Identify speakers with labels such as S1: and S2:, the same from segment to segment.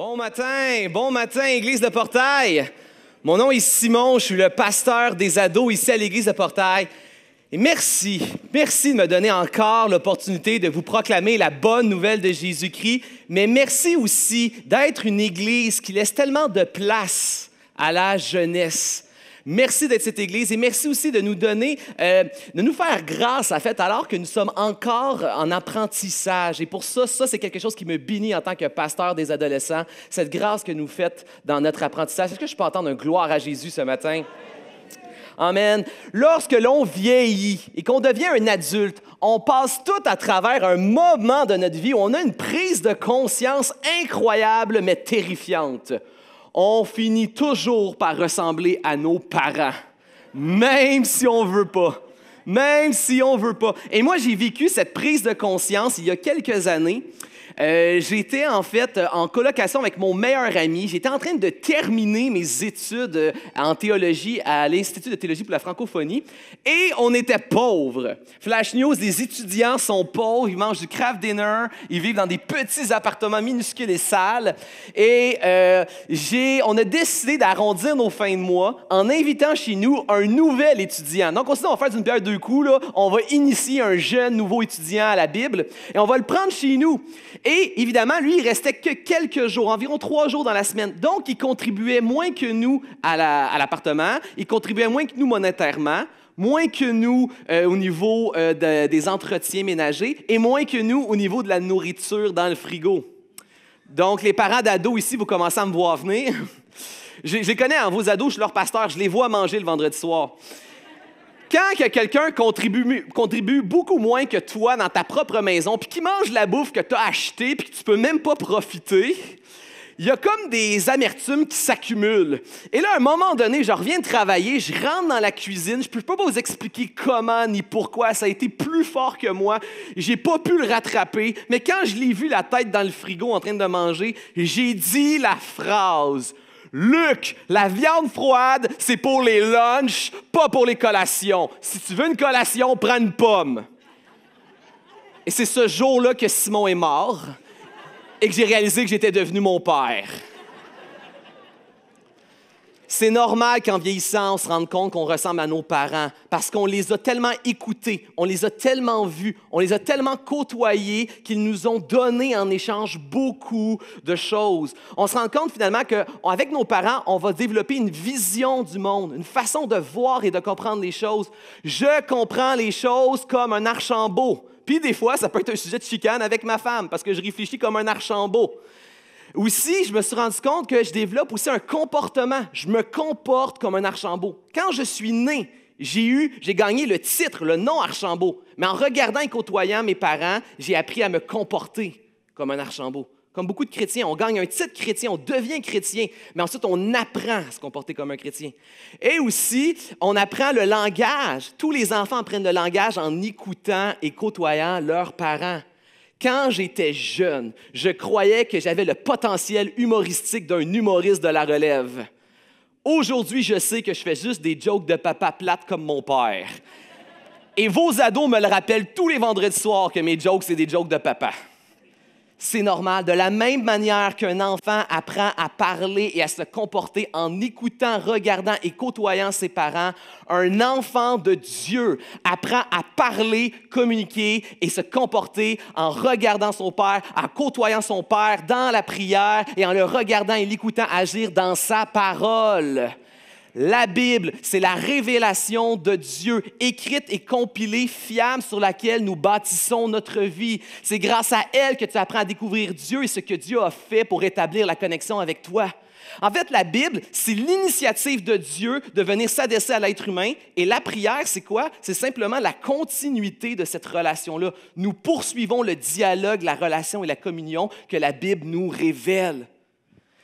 S1: Bon matin, bon matin, Église de Portail. Mon nom est Simon, je suis le pasteur des ados ici à l'Église de Portail. Et merci, merci de me donner encore l'opportunité de vous proclamer la bonne nouvelle de Jésus-Christ, mais merci aussi d'être une Église qui laisse tellement de place à la jeunesse Merci d'être cette Église et merci aussi de nous donner, euh, de nous faire grâce, à fait, alors que nous sommes encore en apprentissage. Et pour ça, ça, c'est quelque chose qui me bénit en tant que pasteur des adolescents, cette grâce que nous faites dans notre apprentissage. Est-ce que je peux entendre un gloire à Jésus ce matin? Amen. Lorsque l'on vieillit et qu'on devient un adulte, on passe tout à travers un moment de notre vie où on a une prise de conscience incroyable mais terrifiante on finit toujours par ressembler à nos parents, même si on veut pas. Même si on veut pas. Et moi, j'ai vécu cette prise de conscience il y a quelques années euh, j'étais en fait euh, en colocation avec mon meilleur ami. J'étais en train de terminer mes études euh, en théologie à l'Institut de théologie pour la francophonie et on était pauvres. Flash News, les étudiants sont pauvres, ils mangent du craft dinner, ils vivent dans des petits appartements minuscules et sales. Et on a décidé d'arrondir nos fins de mois en invitant chez nous un nouvel étudiant. Donc on s'est dit, on va faire une de deux coups, on va initier un jeune nouveau étudiant à la Bible et on va le prendre chez nous. Et évidemment, lui, il restait que quelques jours, environ trois jours dans la semaine. Donc, il contribuait moins que nous à l'appartement, il contribuait moins que nous monétairement, moins que nous euh, au niveau euh, des entretiens ménagers et moins que nous au niveau de la nourriture dans le frigo. Donc, les parents d'ados ici, vous commencez à me voir venir. je, les connais, hein, vos ados, je suis leur pasteur, je les vois manger le vendredi soir. Quand quelqu'un contribue, beaucoup moins que toi dans ta propre maison, puis qui mange la bouffe que tu as achetée, puis que tu peux même pas profiter, il y a comme des amertumes qui s'accumulent. Et là, à un moment donné, je reviens de travailler, je rentre dans la cuisine, je ne peux pas vous expliquer comment ni pourquoi, ça a été plus fort que moi, j'ai pas pu le rattraper, mais quand je l'ai vu la tête dans le frigo en train de manger, j'ai dit la phrase Luc, la viande froide, c'est pour les lunchs, pas pour les collations. Si tu veux une collation, prends une pomme. Et c'est ce jour-là que Simon est mort et que j'ai réalisé que j'étais devenu mon père. C'est normal qu'en vieillissant, on se rende compte qu'on ressemble à nos parents parce qu'on les a tellement écoutés, on les a tellement vus, on les a tellement côtoyés qu'ils nous ont donné en échange beaucoup de choses. On se rend compte finalement qu'avec nos parents, on va développer une vision du monde, une façon de voir et de comprendre les choses. Je comprends les choses comme un archambault. Puis des fois, ça peut être un sujet de chicane avec ma femme parce que je réfléchis comme un archambault. Aussi, je me suis rendu compte que je développe aussi un comportement. Je me comporte comme un Archambault. Quand je suis né, j'ai eu, j'ai gagné le titre, le nom Archambault. Mais en regardant et côtoyant mes parents, j'ai appris à me comporter comme un Archambault. Comme beaucoup de chrétiens, on gagne un titre chrétien, on devient chrétien, mais ensuite on apprend à se comporter comme un chrétien. Et aussi, on apprend le langage. Tous les enfants apprennent le langage en écoutant et côtoyant leurs parents. Quand j'étais jeune, je croyais que j'avais le potentiel humoristique d'un humoriste de la relève. Aujourd'hui, je sais que je fais juste des jokes de papa plate comme mon père. Et vos ados me le rappellent tous les vendredis soirs que mes jokes, c'est des jokes de papa c'est normal. De la même manière qu'un enfant apprend à parler et à se comporter en écoutant, regardant et côtoyant ses parents, un enfant de Dieu apprend à parler, communiquer et se comporter en regardant son Père, en côtoyant son Père dans la prière et en le regardant et l'écoutant agir dans sa parole. La Bible, c'est la révélation de Dieu, écrite et compilée, fiable, sur laquelle nous bâtissons notre vie. C'est grâce à elle que tu apprends à découvrir Dieu et ce que Dieu a fait pour établir la connexion avec toi. En fait, la Bible, c'est l'initiative de Dieu de venir s'adresser à l'être humain. Et la prière, c'est quoi? C'est simplement la continuité de cette relation-là. Nous poursuivons le dialogue, la relation et la communion que la Bible nous révèle.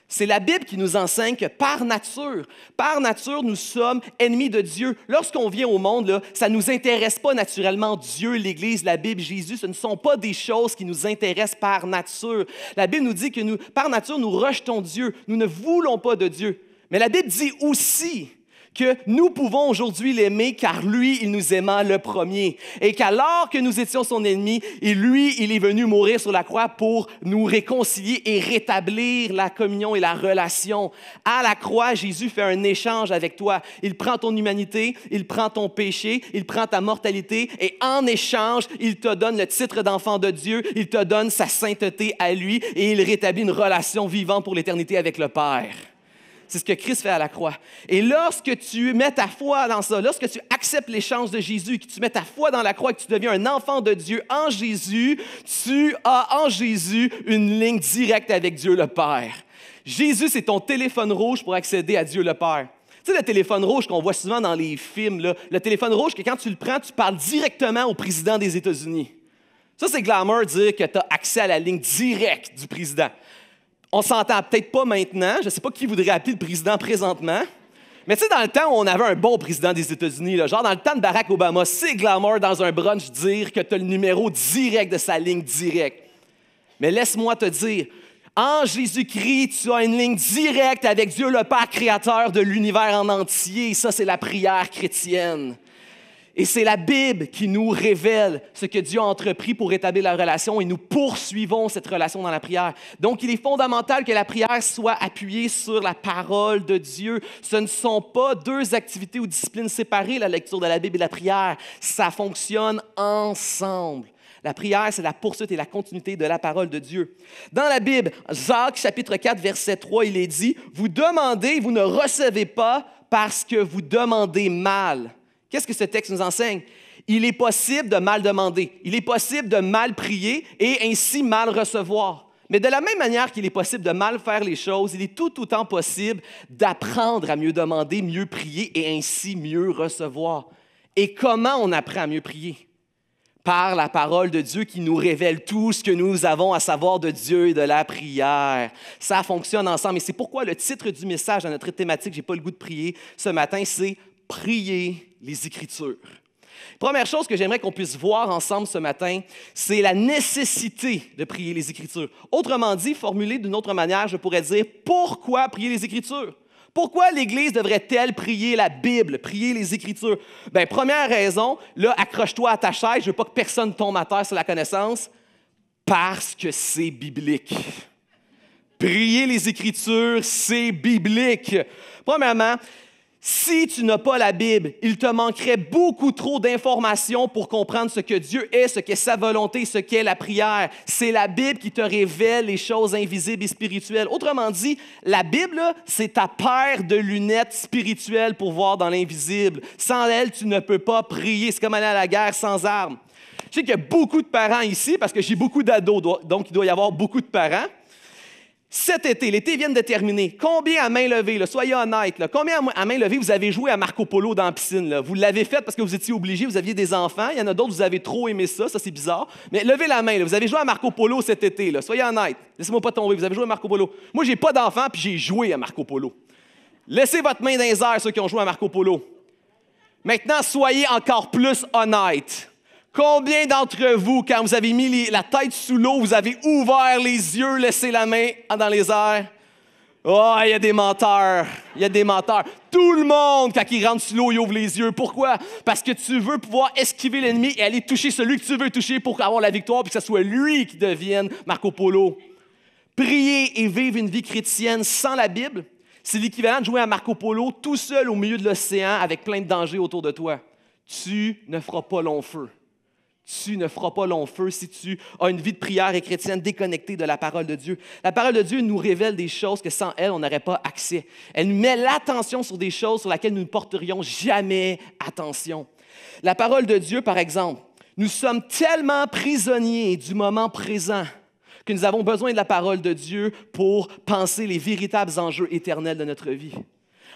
S1: C'est la Bible qui nous enseigne que par nature, par nature, nous sommes ennemis de Dieu. Lorsqu'on vient au monde, là, ça ne nous intéresse pas naturellement Dieu, l'Église, la Bible, Jésus. Ce ne sont pas des choses qui nous intéressent par nature. La Bible nous dit que nous, par nature, nous rejetons Dieu. Nous ne voulons pas de Dieu. Mais la Bible dit aussi que nous pouvons aujourd'hui l'aimer car lui, il nous aima le premier. Et qu'alors que nous étions son ennemi, et lui, il est venu mourir sur la croix pour nous réconcilier et rétablir la communion et la relation. À la croix, Jésus fait un échange avec toi. Il prend ton humanité, il prend ton péché, il prend ta mortalité et en échange, il te donne le titre d'enfant de Dieu, il te donne sa sainteté à lui et il rétablit une relation vivante pour l'éternité avec le Père. C'est ce que Christ fait à la croix. Et lorsque tu mets ta foi dans ça, lorsque tu acceptes les chances de Jésus, que tu mets ta foi dans la croix, que tu deviens un enfant de Dieu en Jésus, tu as en Jésus une ligne directe avec Dieu le Père. Jésus, c'est ton téléphone rouge pour accéder à Dieu le Père. Tu sais, le téléphone rouge qu'on voit souvent dans les films, le téléphone rouge que quand tu le prends, tu parles directement au président des États-Unis. Ça, c'est glamour dire que tu as accès à la ligne directe du président on s'entend peut-être pas maintenant. Je ne sais pas qui voudrait appeler le président présentement. Mais tu sais, dans le temps, où on avait un bon président des États-Unis. Genre, dans le temps de Barack Obama, c'est glamour dans un brunch dire que tu as le numéro direct de sa ligne directe. Mais laisse-moi te dire, en Jésus-Christ, tu as une ligne directe avec Dieu le Père créateur de l'univers en entier. Ça, c'est la prière chrétienne. Et c'est la Bible qui nous révèle ce que Dieu a entrepris pour rétablir la relation et nous poursuivons cette relation dans la prière. Donc, il est fondamental que la prière soit appuyée sur la parole de Dieu. Ce ne sont pas deux activités ou disciplines séparées, la lecture de la Bible et la prière. Ça fonctionne ensemble. La prière, c'est la poursuite et la continuité de la parole de Dieu. Dans la Bible, Jacques chapitre 4, verset 3, il est dit, Vous demandez, vous ne recevez pas parce que vous demandez mal Qu'est-ce que ce texte nous enseigne? Il est possible de mal demander, il est possible de mal prier et ainsi mal recevoir. Mais de la même manière qu'il est possible de mal faire les choses, il est tout autant possible d'apprendre à mieux demander, mieux prier et ainsi mieux recevoir. Et comment on apprend à mieux prier? Par la parole de Dieu qui nous révèle tout ce que nous avons à savoir de Dieu et de la prière. Ça fonctionne ensemble et c'est pourquoi le titre du message à notre thématique, j'ai pas le goût de prier ce matin, c'est prier les Écritures. Première chose que j'aimerais qu'on puisse voir ensemble ce matin, c'est la nécessité de prier les Écritures. Autrement dit, formulé d'une autre manière, je pourrais dire pourquoi prier les Écritures? Pourquoi l'Église devrait-elle prier la Bible, prier les Écritures? Bien, première raison, là, accroche-toi à ta chaise, je veux pas que personne tombe à terre sur la connaissance, parce que c'est biblique. Prier les Écritures, c'est biblique. Premièrement, si tu n'as pas la Bible, il te manquerait beaucoup trop d'informations pour comprendre ce que Dieu est, ce qu'est sa volonté, ce qu'est la prière. C'est la Bible qui te révèle les choses invisibles et spirituelles. Autrement dit, la Bible, c'est ta paire de lunettes spirituelles pour voir dans l'invisible. Sans elle, tu ne peux pas prier. C'est comme aller à la guerre sans armes. Je sais qu'il y a beaucoup de parents ici parce que j'ai beaucoup d'ados, donc il doit y avoir beaucoup de parents. Cet été, l'été vient de terminer. Combien à main levée, soyez honnête, combien à main levée vous avez joué à Marco Polo dans la piscine? Vous l'avez fait parce que vous étiez obligé, vous aviez des enfants. Il y en a d'autres, vous avez trop aimé ça, ça c'est bizarre. Mais levez la main, vous avez joué à Marco Polo cet été, soyez honnête. Laissez-moi pas tomber, vous avez joué à Marco Polo. Moi, j'ai pas d'enfants puis j'ai joué à Marco Polo. Laissez votre main dans les airs, ceux qui ont joué à Marco Polo. Maintenant, soyez encore plus honnête. Combien d'entre vous, quand vous avez mis la tête sous l'eau, vous avez ouvert les yeux, laissé la main dans les airs? Oh, il y a des menteurs. Il y a des menteurs. Tout le monde, quand il rentre sous l'eau, il ouvre les yeux. Pourquoi? Parce que tu veux pouvoir esquiver l'ennemi et aller toucher celui que tu veux toucher pour avoir la victoire, et que ce soit lui qui devienne Marco Polo. Prier et vivre une vie chrétienne sans la Bible, c'est l'équivalent de jouer à Marco Polo tout seul au milieu de l'océan avec plein de dangers autour de toi. Tu ne feras pas long feu tu ne feras pas long feu si tu as une vie de prière et chrétienne déconnectée de la parole de Dieu. La parole de Dieu nous révèle des choses que sans elle, on n'aurait pas accès. Elle nous met l'attention sur des choses sur lesquelles nous ne porterions jamais attention. La parole de Dieu, par exemple, nous sommes tellement prisonniers du moment présent que nous avons besoin de la parole de Dieu pour penser les véritables enjeux éternels de notre vie.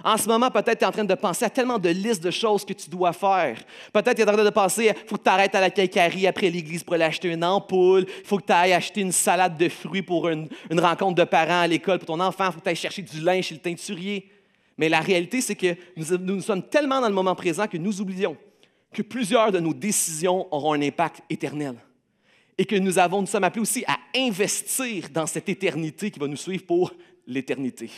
S1: En ce moment, peut-être tu es en train de penser à tellement de listes de choses que tu dois faire. Peut-être tu es en train de penser, il faut que tu arrêtes à la cacarie après l'église pour aller acheter une ampoule, il faut que tu ailles acheter une salade de fruits pour une, rencontre de parents à l'école pour ton enfant, il faut que tu ailles chercher du linge chez le teinturier. Mais la réalité, c'est que nous, sommes tellement dans le moment présent que nous oublions que plusieurs de nos décisions auront un impact éternel et que nous avons, nous sommes appelés aussi à investir dans cette éternité qui va nous suivre pour l'éternité.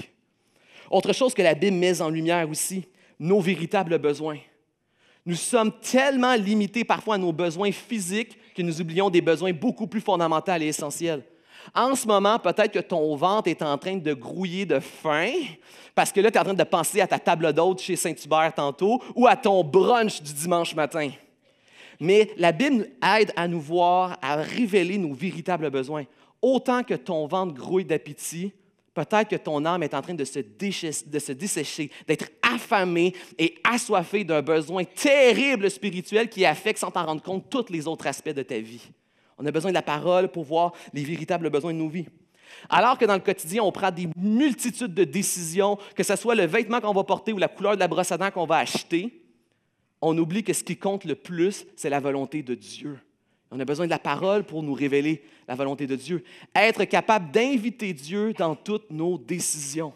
S1: Autre chose que la Bible met en lumière aussi, nos véritables besoins. Nous sommes tellement limités parfois à nos besoins physiques que nous oublions des besoins beaucoup plus fondamentaux et essentiels. En ce moment, peut-être que ton ventre est en train de grouiller de faim parce que là, tu es en train de penser à ta table d'hôte chez Saint-Hubert tantôt ou à ton brunch du dimanche matin. Mais la Bible aide à nous voir, à révéler nos véritables besoins. Autant que ton ventre grouille d'appétit, Peut-être que ton âme est en train de se, dessécher, d'être affamée et assoiffée d'un besoin terrible spirituel qui affecte sans t'en rendre compte tous les autres aspects de ta vie. On a besoin de la parole pour voir les véritables besoins de nos vies. Alors que dans le quotidien, on prend des multitudes de décisions, que ce soit le vêtement qu'on va porter ou la couleur de la brosse à dents qu'on va acheter, on oublie que ce qui compte le plus, c'est la volonté de Dieu. On a besoin de la parole pour nous révéler la volonté de Dieu. Être capable d'inviter Dieu dans toutes nos décisions.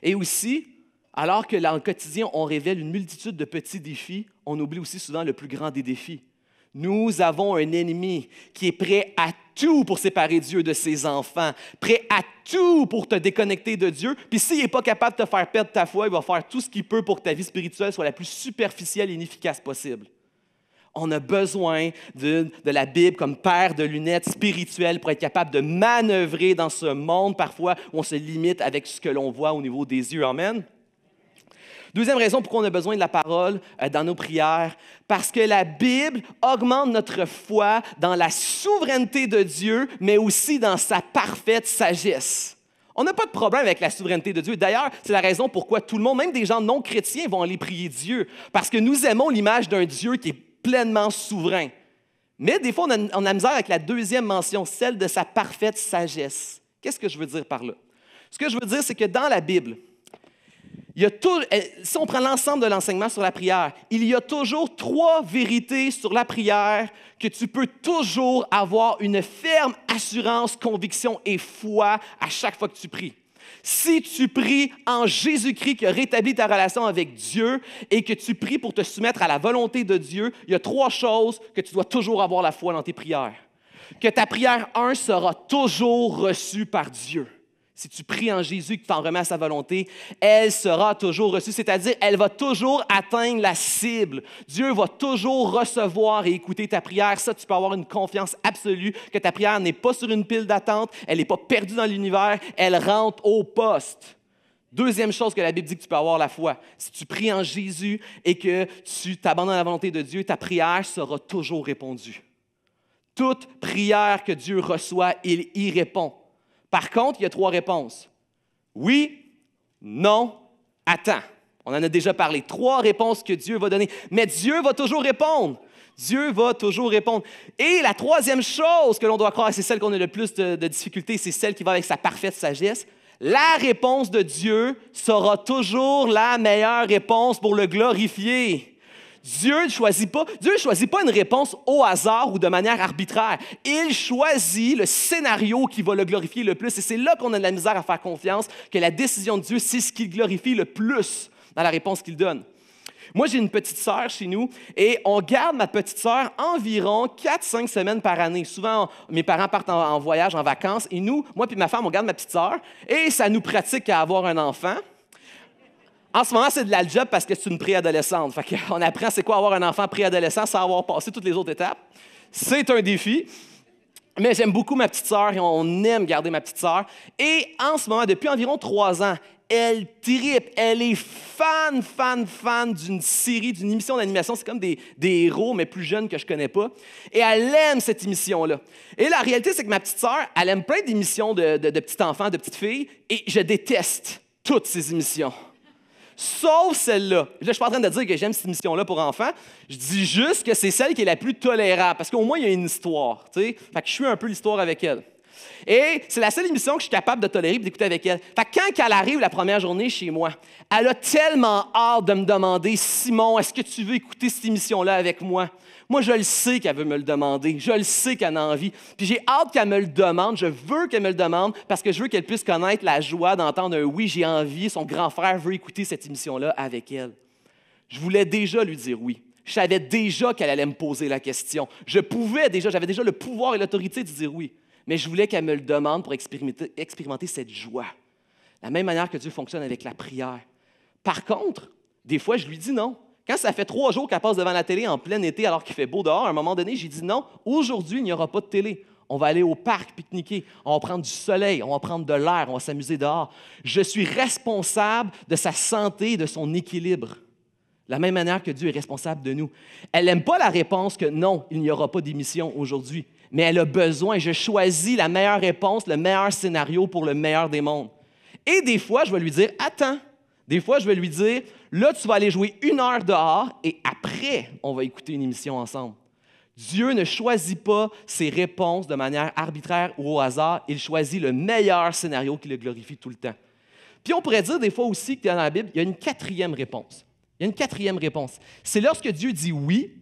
S1: Et aussi, alors que dans le quotidien, on révèle une multitude de petits défis, on oublie aussi souvent le plus grand des défis. Nous avons un ennemi qui est prêt à tout pour séparer Dieu de ses enfants, prêt à tout pour te déconnecter de Dieu. Puis s'il n'est pas capable de te faire perdre ta foi, il va faire tout ce qu'il peut pour que ta vie spirituelle soit la plus superficielle et inefficace possible. On a besoin de, la Bible comme paire de lunettes spirituelles pour être capable de manœuvrer dans ce monde parfois où on se limite avec ce que l'on voit au niveau des yeux. Amen. Deuxième raison pourquoi on a besoin de la parole euh, dans nos prières, parce que la Bible augmente notre foi dans la souveraineté de Dieu, mais aussi dans sa parfaite sagesse. On n'a pas de problème avec la souveraineté de Dieu. D'ailleurs, c'est la raison pourquoi tout le monde, même des gens non chrétiens, vont aller prier Dieu, parce que nous aimons l'image d'un Dieu qui est pleinement souverain. Mais des fois, on a, misère avec la deuxième mention, celle de sa parfaite sagesse. Qu'est-ce que je veux dire par là? Ce que je veux dire, c'est que dans la Bible, tout, euh, si on prend l'ensemble de l'enseignement sur la prière, il y a toujours trois vérités sur la prière que tu peux toujours avoir une ferme assurance, conviction et foi à chaque fois que tu pries. Si tu pries en Jésus-Christ qui a rétabli ta relation avec Dieu et que tu pries pour te soumettre à la volonté de Dieu, il y a trois choses que tu dois toujours avoir la foi dans tes prières. Que ta prière 1 sera toujours reçue par Dieu si tu pries en Jésus, que tu t'en remets sa volonté, elle sera toujours reçue, c'est-à-dire elle va toujours atteindre la cible. Dieu va toujours recevoir et écouter ta prière. Ça, tu peux avoir une confiance absolue que ta prière n'est pas sur une pile d'attente, elle n'est pas perdue dans l'univers, elle rentre au poste. Deuxième chose que la Bible dit que tu peux avoir la foi, si tu pries en Jésus et que tu t'abandonnes à la volonté de Dieu, ta prière sera toujours répondue. Toute prière que Dieu reçoit, il y répond. Par contre, il y a trois réponses. Oui, non, attends. On en a déjà parlé. Trois réponses que Dieu va donner. Mais Dieu va toujours répondre. Dieu va toujours répondre. Et la troisième chose que l'on doit croire, c'est celle qu'on a le plus de, de difficultés, c'est celle qui va avec sa parfaite sagesse. La réponse de Dieu sera toujours la meilleure réponse pour le glorifier. Dieu ne choisit pas, Dieu choisit pas une réponse au hasard ou de manière arbitraire. Il choisit le scénario qui va le glorifier le plus. Et c'est là qu'on a de la misère à faire confiance, que la décision de Dieu, c'est ce qui glorifie le plus dans la réponse qu'il donne. Moi, j'ai une petite sœur chez nous et on garde ma petite sœur environ 4-5 semaines par année. Souvent, mes parents partent en, voyage, en vacances, et nous, moi et ma femme, on garde ma petite sœur et ça nous pratique à avoir un enfant. En ce moment, c'est de la job parce que c'est une préadolescente. Fait on apprend c'est quoi avoir un enfant préadolescent sans avoir passé toutes les autres étapes. C'est un défi. Mais j'aime beaucoup ma petite sœur et on aime garder ma petite sœur. Et en ce moment, depuis environ trois ans, elle tripe, elle est fan, fan, fan d'une série, d'une émission d'animation. C'est comme des, héros, mais plus jeunes que je connais pas. Et elle aime cette émission-là. Et la réalité, c'est que ma petite sœur, elle aime plein d'émissions de, de, de petits enfants, de petites filles, et je déteste toutes ces émissions sauf celle-là. Là, je ne suis pas en train de dire que j'aime cette émission-là pour enfants. Je dis juste que c'est celle qui est la plus tolérable, parce qu'au moins, il y a une histoire. Fait que je suis un peu l'histoire avec elle. Et c'est la seule émission que je suis capable de tolérer et d'écouter avec elle. Fait quand elle arrive la première journée chez moi, elle a tellement hâte de me demander Simon, est-ce que tu veux écouter cette émission-là avec moi moi, je le sais qu'elle veut me le demander. Je le sais qu'elle a envie. Puis j'ai hâte qu'elle me le demande. Je veux qu'elle me le demande parce que je veux qu'elle puisse connaître la joie d'entendre un oui, j'ai envie. Son grand frère veut écouter cette émission-là avec elle. Je voulais déjà lui dire oui. Je savais déjà qu'elle allait me poser la question. Je pouvais déjà, j'avais déjà le pouvoir et l'autorité de dire oui. Mais je voulais qu'elle me le demande pour expérimenter, expérimenter cette joie. La même manière que Dieu fonctionne avec la prière. Par contre, des fois, je lui dis non. Quand ça fait trois jours qu'elle passe devant la télé en plein été alors qu'il fait beau dehors, à un moment donné, j'ai dit non, aujourd'hui, il n'y aura pas de télé. On va aller au parc pique-niquer, on va prendre du soleil, on va prendre de l'air, on va s'amuser dehors. Je suis responsable de sa santé, de son équilibre. la même manière que Dieu est responsable de nous. Elle n'aime pas la réponse que non, il n'y aura pas d'émission aujourd'hui, mais elle a besoin, je choisis la meilleure réponse, le meilleur scénario pour le meilleur des mondes. Et des fois, je vais lui dire, attends. Des fois, je vais lui dire, Là, tu vas aller jouer une heure dehors et après, on va écouter une émission ensemble. Dieu ne choisit pas ses réponses de manière arbitraire ou au hasard. Il choisit le meilleur scénario qui le glorifie tout le temps. Puis on pourrait dire des fois aussi que dans la Bible, il y a une quatrième réponse. Il y a une quatrième réponse. C'est lorsque Dieu dit oui,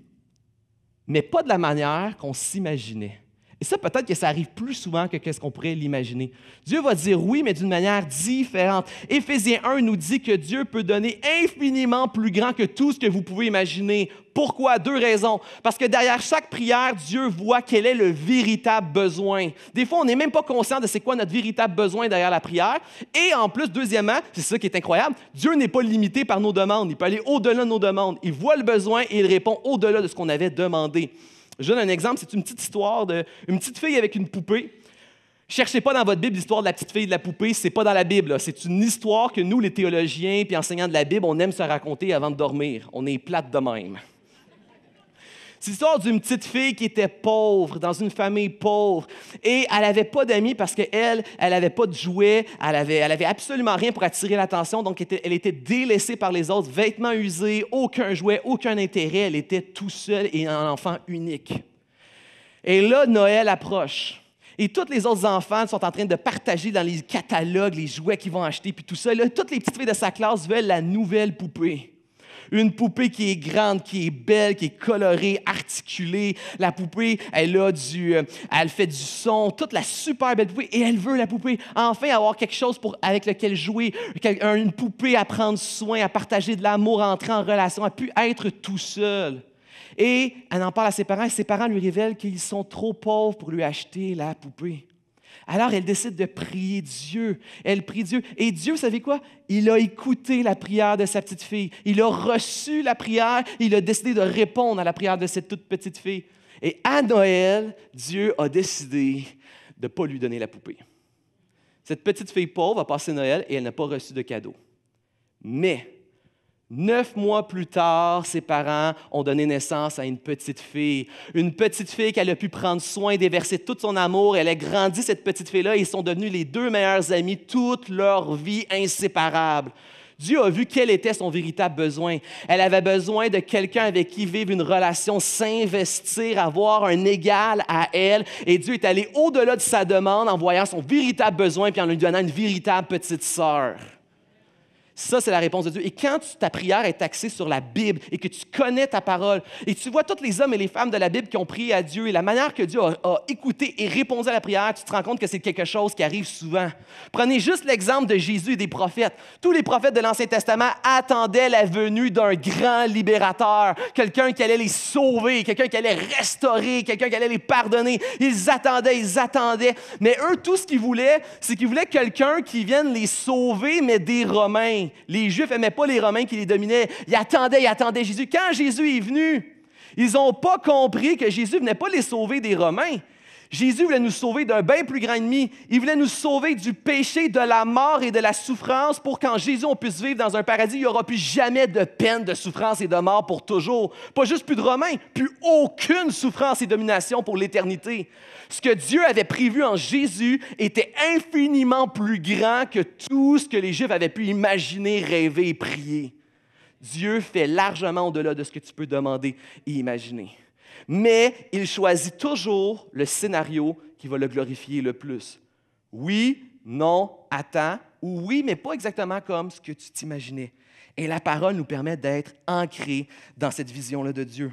S1: mais pas de la manière qu'on s'imaginait. Et ça, peut-être que ça arrive plus souvent que ce qu'on pourrait l'imaginer. Dieu va dire oui, mais d'une manière différente. Éphésiens 1 nous dit que Dieu peut donner infiniment plus grand que tout ce que vous pouvez imaginer. Pourquoi? Deux raisons. Parce que derrière chaque prière, Dieu voit quel est le véritable besoin. Des fois, on n'est même pas conscient de c'est quoi notre véritable besoin derrière la prière. Et en plus, deuxièmement, c'est ça qui est incroyable, Dieu n'est pas limité par nos demandes. Il peut aller au-delà de nos demandes. Il voit le besoin et il répond au-delà de ce qu'on avait demandé. Je donne un exemple, c'est une petite histoire d'une petite fille avec une poupée. Cherchez pas dans votre Bible l'histoire de la petite fille et de la poupée, c'est pas dans la Bible. C'est une histoire que nous, les théologiens puis enseignants de la Bible, on aime se raconter avant de dormir. On est plate de même. C'est l'histoire d'une petite fille qui était pauvre, dans une famille pauvre, et elle n'avait pas d'amis parce qu'elle, elle n'avait pas de jouets, elle avait, absolument rien pour attirer l'attention, donc elle était, délaissée par les autres, vêtements usés, aucun jouet, aucun intérêt, elle était tout seule et un enfant unique. Et là, Noël approche. Et toutes les autres enfants sont en train de partager dans les catalogues les jouets qu'ils vont acheter, puis tout ça. toutes les petites filles de sa classe veulent la nouvelle poupée. Une poupée qui est grande, qui est belle, qui est colorée, articulée. La poupée, elle a du, euh, elle fait du son, toute la super belle poupée. Et elle veut, la poupée, enfin avoir quelque chose pour, avec lequel jouer, une poupée à prendre soin, à partager de l'amour, à entrer en relation, à pu être tout seul. Et elle en parle à ses parents et ses parents lui révèlent qu'ils sont trop pauvres pour lui acheter la poupée. Alors elle décide de prier Dieu. Elle prie Dieu. Et Dieu, vous savez quoi? Il a écouté la prière de sa petite fille. Il a reçu la prière. Il a décidé de répondre à la prière de cette toute petite fille. Et à Noël, Dieu a décidé de ne pas lui donner la poupée. Cette petite fille pauvre a passé Noël et elle n'a pas reçu de cadeau. Mais Neuf mois plus tard, ses parents ont donné naissance à une petite fille. Une petite fille qu'elle a pu prendre soin, déverser tout son amour. Elle a grandi, cette petite fille-là. et Ils sont devenus les deux meilleurs amis toute leur vie, inséparables. Dieu a vu quel était son véritable besoin. Elle avait besoin de quelqu'un avec qui vivre une relation, s'investir, avoir un égal à elle. Et Dieu est allé au-delà de sa demande en voyant son véritable besoin puis en lui donnant une véritable petite sœur. Ça, c'est la réponse de Dieu. Et quand ta prière est axée sur la Bible et que tu connais ta parole et tu vois tous les hommes et les femmes de la Bible qui ont prié à Dieu et la manière que Dieu a, écouté et répondu à la prière, tu te rends compte que c'est quelque chose qui arrive souvent. Prenez juste l'exemple de Jésus et des prophètes. Tous les prophètes de l'Ancien Testament attendaient la venue d'un grand libérateur, quelqu'un qui allait les sauver, quelqu'un qui allait restaurer, quelqu'un qui allait les pardonner. Ils attendaient, ils attendaient. Mais eux, tout ce qu'ils voulaient, c'est qu'ils voulaient quelqu'un qui vienne les sauver, mais des Romains. Les Juifs n'aimaient pas les Romains qui les dominaient. Ils attendaient, ils attendaient Jésus. Quand Jésus est venu, ils n'ont pas compris que Jésus venait pas les sauver des Romains. Jésus voulait nous sauver d'un bien plus grand ennemi. Il voulait nous sauver du péché, de la mort et de la souffrance pour qu'en Jésus, on puisse vivre dans un paradis. Il n'y aura plus jamais de peine, de souffrance et de mort pour toujours. Pas juste plus de Romains, plus aucune souffrance et domination pour l'éternité. Ce que Dieu avait prévu en Jésus était infiniment plus grand que tout ce que les Juifs avaient pu imaginer, rêver et prier. Dieu fait largement au-delà de ce que tu peux demander et imaginer mais il choisit toujours le scénario qui va le glorifier le plus. Oui, non, attends, ou oui, mais pas exactement comme ce que tu t'imaginais. Et la parole nous permet d'être ancrés dans cette vision-là de Dieu.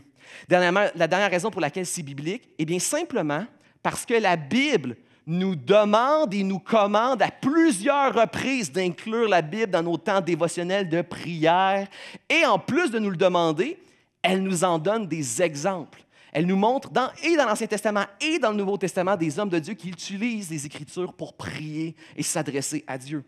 S1: la dernière raison pour laquelle c'est biblique, eh bien simplement parce que la Bible nous demande et nous commande à plusieurs reprises d'inclure la Bible dans nos temps dévotionnels de prière. Et en plus de nous le demander, elle nous en donne des exemples. Elle nous montre dans, et dans l'Ancien Testament et dans le Nouveau Testament des hommes de Dieu qui utilisent les Écritures pour prier et s'adresser à Dieu.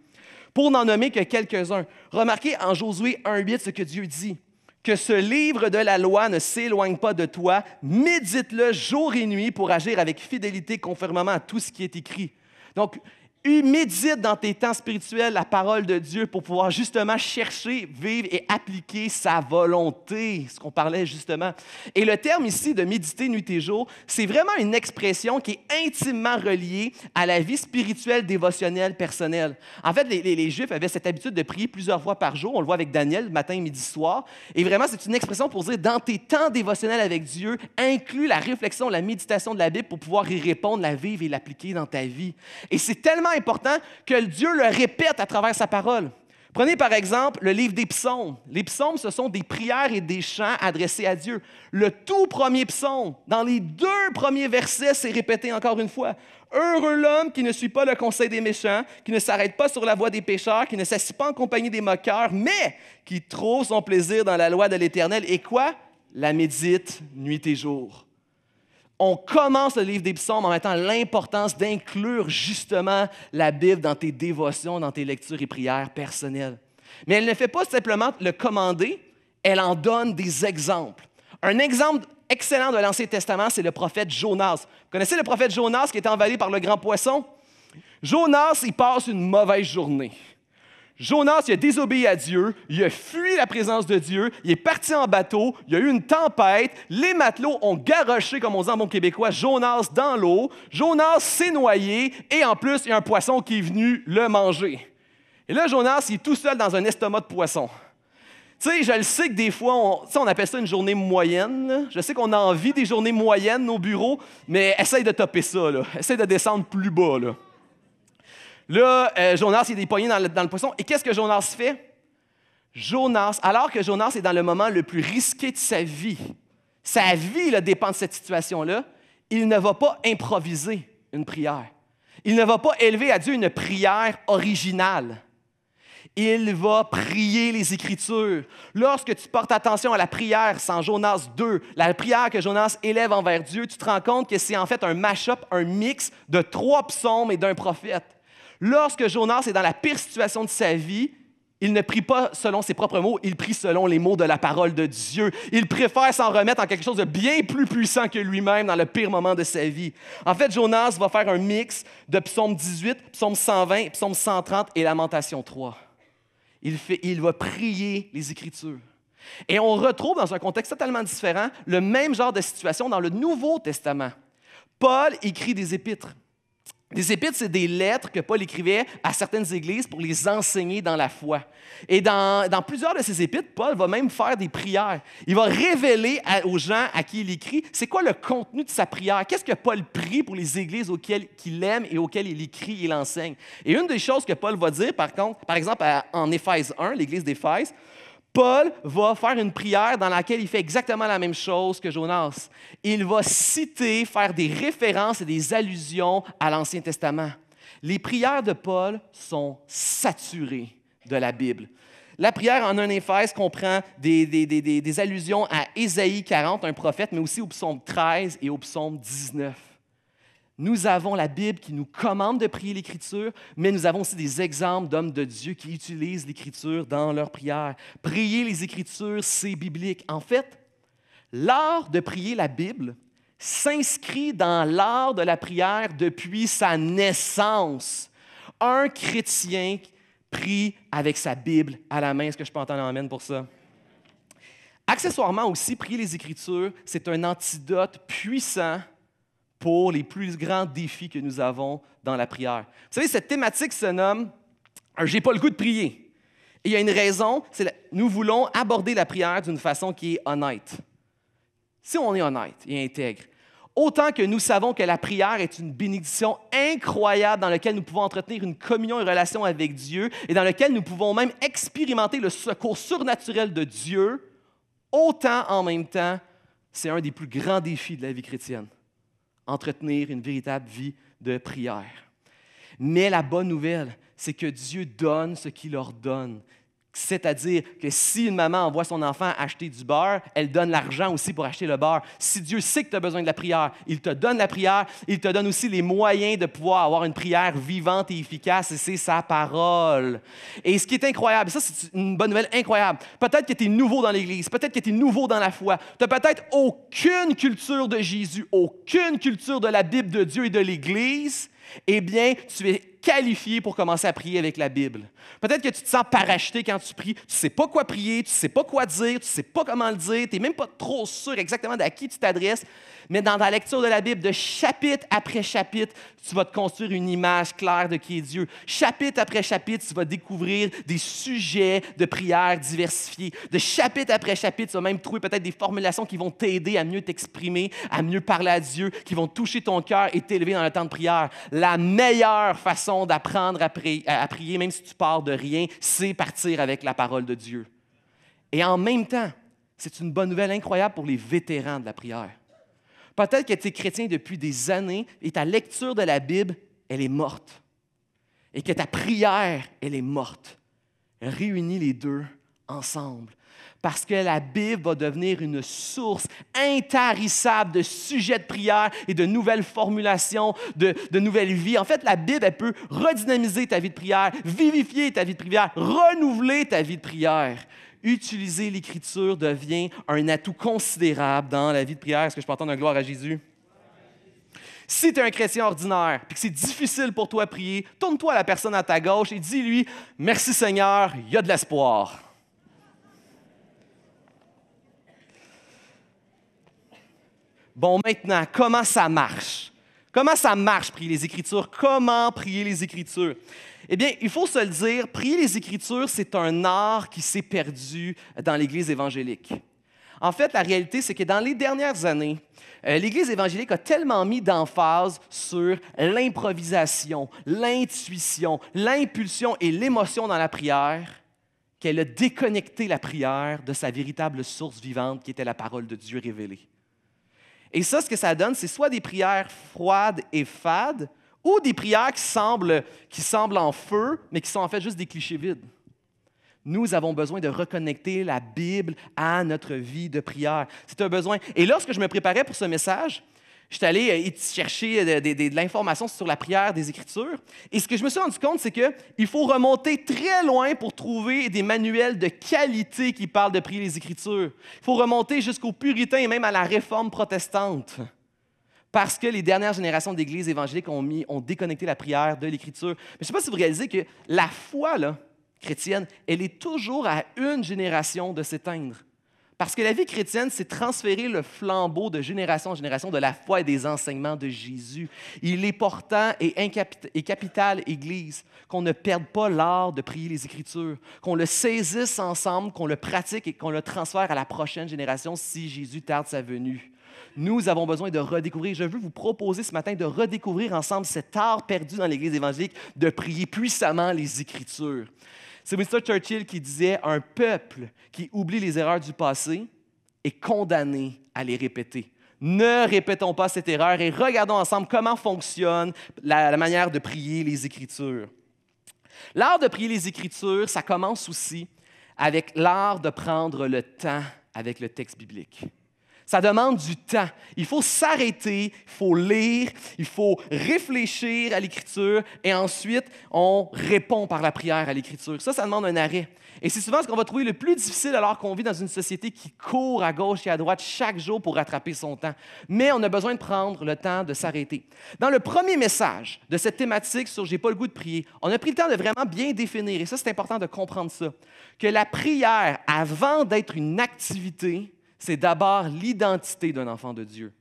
S1: Pour n'en nommer que quelques-uns, remarquez en Josué 1.8 ce que Dieu dit. Que ce livre de la loi ne s'éloigne pas de toi, médite-le jour et nuit pour agir avec fidélité conformément à tout ce qui est écrit. Donc, médite dans tes temps spirituels la parole de Dieu pour pouvoir justement chercher, vivre et appliquer sa volonté, ce qu'on parlait justement. Et le terme ici de méditer nuit et jour, c'est vraiment une expression qui est intimement reliée à la vie spirituelle, dévotionnelle, personnelle. En fait, les, les Juifs avaient cette habitude de prier plusieurs fois par jour. On le voit avec Daniel, matin, midi, soir. Et vraiment, c'est une expression pour dire, dans tes temps dévotionnels avec Dieu, inclus la réflexion, la méditation de la Bible pour pouvoir y répondre, la vivre et l'appliquer dans ta vie. Et c'est tellement important que Dieu le répète à travers sa parole. Prenez par exemple le livre des psaumes. Les psaumes, ce sont des prières et des chants adressés à Dieu. Le tout premier psaume, dans les deux premiers versets, c'est répété encore une fois. Heureux l'homme qui ne suit pas le conseil des méchants, qui ne s'arrête pas sur la voie des pécheurs, qui ne s'assit pas en compagnie des moqueurs, mais qui trouve son plaisir dans la loi de l'Éternel et quoi? La médite nuit et jour on commence le livre des psaumes en mettant l'importance d'inclure justement la Bible dans tes dévotions, dans tes lectures et prières personnelles. Mais elle ne fait pas simplement le commander, elle en donne des exemples. Un exemple excellent de l'Ancien Testament, c'est le prophète Jonas. Vous connaissez le prophète Jonas qui est envahi par le grand poisson? Jonas, il passe une mauvaise journée. Jonas, il a désobéi à Dieu, il a fui la présence de Dieu, il est parti en bateau, il y a eu une tempête, les matelots ont garoché, comme on dit en bon québécois, Jonas dans l'eau. Jonas s'est noyé et en plus, il y a un poisson qui est venu le manger. Et là, Jonas, il est tout seul dans un estomac de poisson. Tu sais, je le sais que des fois, on, on appelle ça une journée moyenne. Je sais qu'on a envie des journées moyennes au bureau, mais essaye de topper ça, essaye de descendre plus bas. Là, euh, Jonas, est dépoigné dans le, poisson. Et qu'est-ce que Jonas fait? Jonas, alors que Jonas est dans le moment le plus risqué de sa vie, sa vie dépend de cette situation-là, il ne va pas improviser une prière. Il ne va pas élever à Dieu une prière originale. Il va prier les Écritures. Lorsque tu portes attention à la prière sans Jonas 2, la prière que Jonas élève envers Dieu, tu te rends compte que c'est en fait un mash-up, un mix de trois psaumes et d'un prophète. Lorsque Jonas est dans la pire situation de sa vie, il ne prie pas selon ses propres mots, il prie selon les mots de la parole de Dieu. Il préfère s'en remettre en quelque chose de bien plus puissant que lui-même dans le pire moment de sa vie. En fait, Jonas va faire un mix de psaume 18, psaume 120, psaume 130 et lamentation 3. Il, il va prier les Écritures. Et on retrouve dans un contexte totalement différent le même genre de situation dans le Nouveau Testament. Paul écrit des épîtres. Les épîtres, c'est des lettres que Paul écrivait à certaines églises pour les enseigner dans la foi. Et dans, plusieurs de ces épîtres, Paul va même faire des prières. Il va révéler aux gens à qui il écrit, c'est quoi le contenu de sa prière, qu'est-ce que Paul prie pour les églises auxquelles il aime et auxquelles il écrit et il enseigne. Et une des choses que Paul va dire, par contre, par exemple, en Éphèse 1, l'église d'Éphèse, Paul va faire une prière dans laquelle il fait exactement la même chose que Jonas. Il va citer, faire des références et des allusions à l'Ancien Testament. Les prières de Paul sont saturées de la Bible. La prière en un Éphèse comprend des, allusions à Ésaïe 40, un prophète, mais aussi au psaume 13 et au psaume 19. Nous avons la Bible qui nous commande de prier l'Écriture, mais nous avons aussi des exemples d'hommes de Dieu qui utilisent l'Écriture dans leur prière. Prier les Écritures, c'est biblique. En fait, l'art de prier la Bible s'inscrit dans l'art de la prière depuis sa naissance. Un chrétien prie avec sa Bible à la main. Est-ce que je peux entendre amène pour ça? Accessoirement aussi, prier les Écritures, c'est un antidote puissant pour les plus grands défis que nous avons dans la prière. Vous savez, cette thématique se nomme J'ai pas le goût de prier. il y a une raison, c'est que nous voulons aborder la prière d'une façon qui est honnête. Si on est honnête et intègre, autant que nous savons que la prière est une bénédiction incroyable dans laquelle nous pouvons entretenir une communion et relation avec Dieu et dans laquelle nous pouvons même expérimenter le secours surnaturel de Dieu, autant en même temps, c'est un des plus grands défis de la vie chrétienne entretenir une véritable vie de prière. Mais la bonne nouvelle, c'est que Dieu donne ce qu'il leur donne. C'est-à-dire que si une maman envoie son enfant acheter du beurre, elle donne l'argent aussi pour acheter le beurre. Si Dieu sait que tu as besoin de la prière, il te donne la prière, il te donne aussi les moyens de pouvoir avoir une prière vivante et efficace, et c'est sa parole. Et ce qui est incroyable, ça c'est une bonne nouvelle incroyable, peut-être que tu es nouveau dans l'Église, peut-être que tu es nouveau dans la foi, tu n'as peut-être aucune culture de Jésus, aucune culture de la Bible de Dieu et de l'Église, eh bien, tu es qualifié pour commencer à prier avec la Bible. Peut-être que tu te sens parachuté quand tu pries. Tu ne sais pas quoi prier, tu ne sais pas quoi dire, tu ne sais pas comment le dire, tu n'es même pas trop sûr exactement à qui tu t'adresses. Mais dans la lecture de la Bible, de chapitre après chapitre, tu vas te construire une image claire de qui est Dieu. Chapitre après chapitre, tu vas découvrir des sujets de prière diversifiés. De chapitre après chapitre, tu vas même trouver peut-être des formulations qui vont t'aider à mieux t'exprimer, à mieux parler à Dieu, qui vont toucher ton cœur et t'élever dans le temps de prière la meilleure façon d'apprendre à, prier, même si tu pars de rien, c'est partir avec la parole de Dieu. Et en même temps, c'est une bonne nouvelle incroyable pour les vétérans de la prière. Peut-être que tu es chrétien depuis des années et ta lecture de la Bible, elle est morte. Et que ta prière, elle est morte. Réunis les deux ensemble. Parce que la Bible va devenir une source intarissable de sujets de prière et de nouvelles formulations, de, nouvelles vies. En fait, la Bible, elle peut redynamiser ta vie de prière, vivifier ta vie de prière, renouveler ta vie de prière utiliser l'Écriture devient un atout considérable dans la vie de prière. Est-ce que je peux entendre un gloire à Jésus? Si tu es un chrétien ordinaire et que c'est difficile pour toi de prier, tourne-toi à la personne à ta gauche et dis-lui Merci Seigneur, il y a de l'espoir. bon, maintenant, comment ça marche? Comment ça marche, prier les Écritures? Comment prier les Écritures? Eh bien, il faut se le dire, prier les Écritures, c'est un art qui s'est perdu dans l'Église évangélique. En fait, la réalité, c'est que dans les dernières années, euh, l'Église évangélique a tellement mis d'emphase sur l'improvisation, l'intuition, l'impulsion et l'émotion dans la prière qu'elle a déconnecté la prière de sa véritable source vivante qui était la parole de Dieu révélée. Et ça, ce que ça donne, c'est soit des prières froides et fades, ou des prières qui semblent, qui semblent en feu, mais qui sont en fait juste des clichés vides. Nous avons besoin de reconnecter la Bible à notre vie de prière. C'est un besoin. Et lorsque je me préparais pour ce message, je suis allé euh, chercher euh, de, l'information sur la prière des Écritures. Et ce que je me suis rendu compte, c'est qu'il faut remonter très loin pour trouver des manuels de qualité qui parlent de prier les Écritures. Il faut remonter jusqu'aux puritains et même à la réforme protestante. Parce que les dernières générations d'églises évangéliques ont, mis, ont déconnecté la prière de l'Écriture. Mais je ne sais pas si vous réalisez que la foi chrétienne, elle est toujours à une génération de s'éteindre. Parce que la vie chrétienne, c'est transférer le flambeau de génération en génération de la foi et des enseignements de Jésus. Il est portant et, et capital, Église, qu'on ne perde pas l'art de prier les Écritures, qu'on le saisisse ensemble, qu'on le pratique et qu'on le transfère à la prochaine génération si Jésus tarde sa venue. Nous avons besoin de redécouvrir, je veux vous proposer ce matin de redécouvrir ensemble cet art perdu dans l'Église évangélique de prier puissamment les Écritures. C'est Winston Churchill qui disait Un peuple qui oublie les erreurs du passé est condamné à les répéter. Ne répétons pas cette erreur et regardons ensemble comment fonctionne la, manière de prier les Écritures. L'art de prier les Écritures, ça commence aussi avec l'art de prendre le temps avec le texte biblique. Ça demande du temps. Il faut s'arrêter, il faut lire, il faut réfléchir à l'Écriture et ensuite on répond par la prière à l'Écriture. Ça, ça demande un arrêt. Et c'est souvent ce qu'on va trouver le plus difficile alors qu'on vit dans une société qui court à gauche et à droite chaque jour pour rattraper son temps. Mais on a besoin de prendre le temps de s'arrêter. Dans le premier message de cette thématique sur J'ai pas le goût de prier, on a pris le temps de vraiment bien définir, et ça c'est important de comprendre ça, que la prière, avant d'être une activité, c'est d'abord l'identité d'un enfant de Dieu.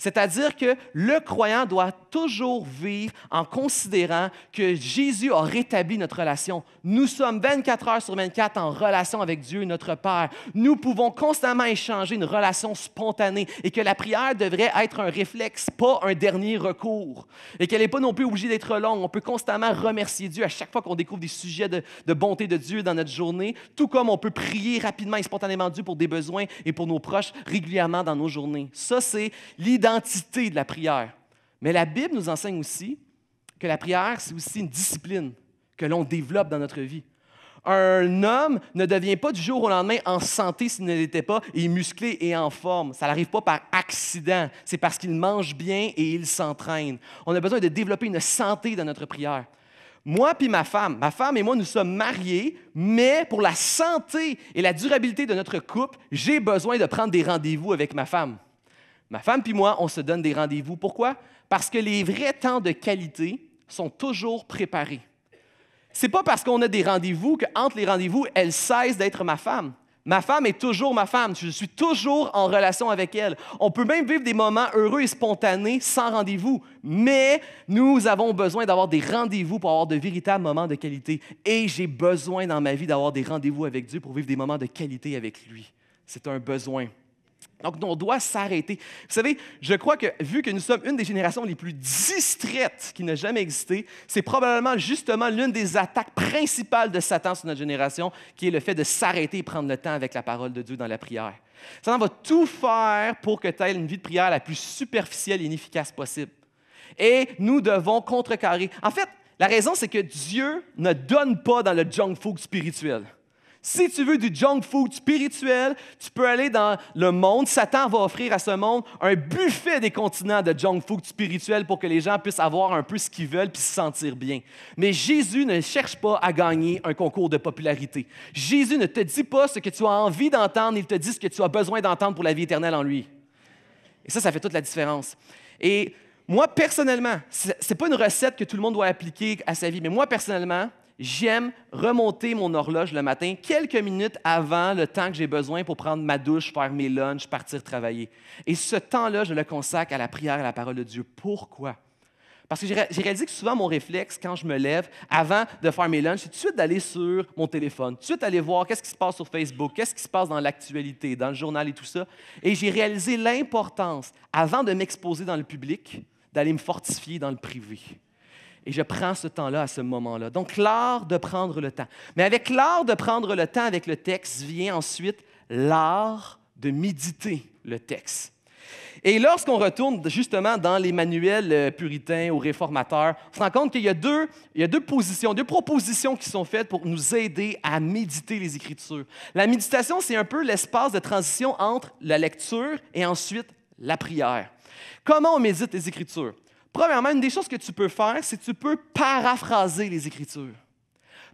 S1: C'est-à-dire que le croyant doit toujours vivre en considérant que Jésus a rétabli notre relation. Nous sommes 24 heures sur 24 en relation avec Dieu, notre Père. Nous pouvons constamment échanger une relation spontanée et que la prière devrait être un réflexe, pas un dernier recours. Et qu'elle n'est pas non plus obligée d'être longue. On peut constamment remercier Dieu à chaque fois qu'on découvre des sujets de, de bonté de Dieu dans notre journée, tout comme on peut prier rapidement et spontanément Dieu pour des besoins et pour nos proches régulièrement dans nos journées. Ça, c'est l'idée de la prière. Mais la Bible nous enseigne aussi que la prière, c'est aussi une discipline que l'on développe dans notre vie. Un homme ne devient pas du jour au lendemain en santé s'il ne l'était pas, et musclé et en forme. Ça n'arrive pas par accident, c'est parce qu'il mange bien et il s'entraîne. On a besoin de développer une santé dans notre prière. Moi puis ma femme, ma femme et moi, nous sommes mariés, mais pour la santé et la durabilité de notre couple, j'ai besoin de prendre des rendez-vous avec ma femme. Ma femme puis moi, on se donne des rendez-vous. Pourquoi? Parce que les vrais temps de qualité sont toujours préparés. C'est pas parce qu'on a des rendez-vous qu'entre les rendez-vous, elle cesse d'être ma femme. Ma femme est toujours ma femme. Je suis toujours en relation avec elle. On peut même vivre des moments heureux et spontanés sans rendez-vous, mais nous avons besoin d'avoir des rendez-vous pour avoir de véritables moments de qualité. Et j'ai besoin dans ma vie d'avoir des rendez-vous avec Dieu pour vivre des moments de qualité avec lui. C'est un besoin. Donc, on doit s'arrêter. Vous savez, je crois que vu que nous sommes une des générations les plus distraites qui n'a jamais existé, c'est probablement justement l'une des attaques principales de Satan sur notre génération, qui est le fait de s'arrêter et prendre le temps avec la parole de Dieu dans la prière. Satan va tout faire pour que tu une vie de prière la plus superficielle et inefficace possible. Et nous devons contrecarrer. En fait, la raison, c'est que Dieu ne donne pas dans le junk food spirituel. Si tu veux du junk food spirituel, tu peux aller dans le monde. Satan va offrir à ce monde un buffet des continents de junk food spirituel pour que les gens puissent avoir un peu ce qu'ils veulent puis se sentir bien. Mais Jésus ne cherche pas à gagner un concours de popularité. Jésus ne te dit pas ce que tu as envie d'entendre, il te dit ce que tu as besoin d'entendre pour la vie éternelle en lui. Et ça, ça fait toute la différence. Et moi, personnellement, ce n'est pas une recette que tout le monde doit appliquer à sa vie, mais moi, personnellement, j'aime remonter mon horloge le matin quelques minutes avant le temps que j'ai besoin pour prendre ma douche, faire mes lunchs, partir travailler. Et ce temps-là, je le consacre à la prière, et à la parole de Dieu. Pourquoi? Parce que j'ai réalisé que souvent, mon réflexe, quand je me lève, avant de faire mes lunchs, c'est tout de suite d'aller sur mon téléphone, tout de suite d'aller voir qu'est-ce qui se passe sur Facebook, qu'est-ce qui se passe dans l'actualité, dans le journal et tout ça. Et j'ai réalisé l'importance, avant de m'exposer dans le public, d'aller me fortifier dans le privé. Et je prends ce temps-là à ce moment-là. Donc, l'art de prendre le temps. Mais avec l'art de prendre le temps avec le texte vient ensuite l'art de méditer le texte. Et lorsqu'on retourne justement dans les manuels euh, puritains ou réformateurs, on se rend compte qu'il y, a deux positions, deux propositions qui sont faites pour nous aider à méditer les Écritures. La méditation, c'est un peu l'espace de transition entre la lecture et ensuite la prière. Comment on médite les Écritures? Premièrement, une des choses que tu peux faire, c'est que tu peux paraphraser les Écritures.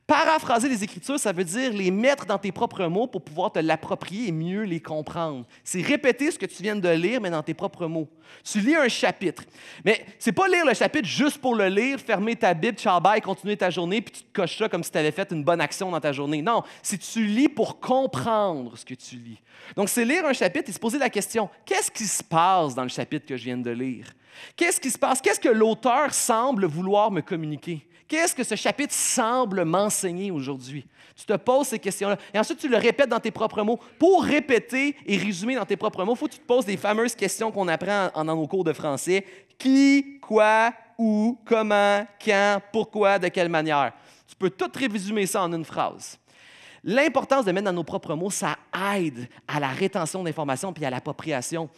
S1: Paraphraser les Écritures, ça veut dire les mettre dans tes propres mots pour pouvoir te l'approprier et mieux les comprendre. C'est répéter ce que tu viens de lire, mais dans tes propres mots. Tu lis un chapitre, mais c'est pas lire le chapitre juste pour le lire, fermer ta Bible, tchabaye, continuer ta journée, puis tu te coches ça comme si tu avais fait une bonne action dans ta journée. Non, c'est tu lis pour comprendre ce que tu lis. Donc, c'est lire un chapitre et se poser la question, qu'est-ce qui se passe dans le chapitre que je viens de lire? Qu'est-ce qui se passe? Qu'est-ce que l'auteur semble vouloir me communiquer? Qu'est-ce que ce chapitre semble m'enseigner aujourd'hui? Tu te poses ces questions-là. Et ensuite, tu le répètes dans tes propres mots. Pour répéter et résumer dans tes propres mots, il faut que tu te poses les fameuses questions qu'on apprend dans nos cours de français. Qui, quoi, où, comment, quand, pourquoi, de quelle manière. Tu peux tout résumer ça en une phrase. L'importance de mettre dans nos propres mots, ça aide à la rétention d'informations puis à l'appropriation.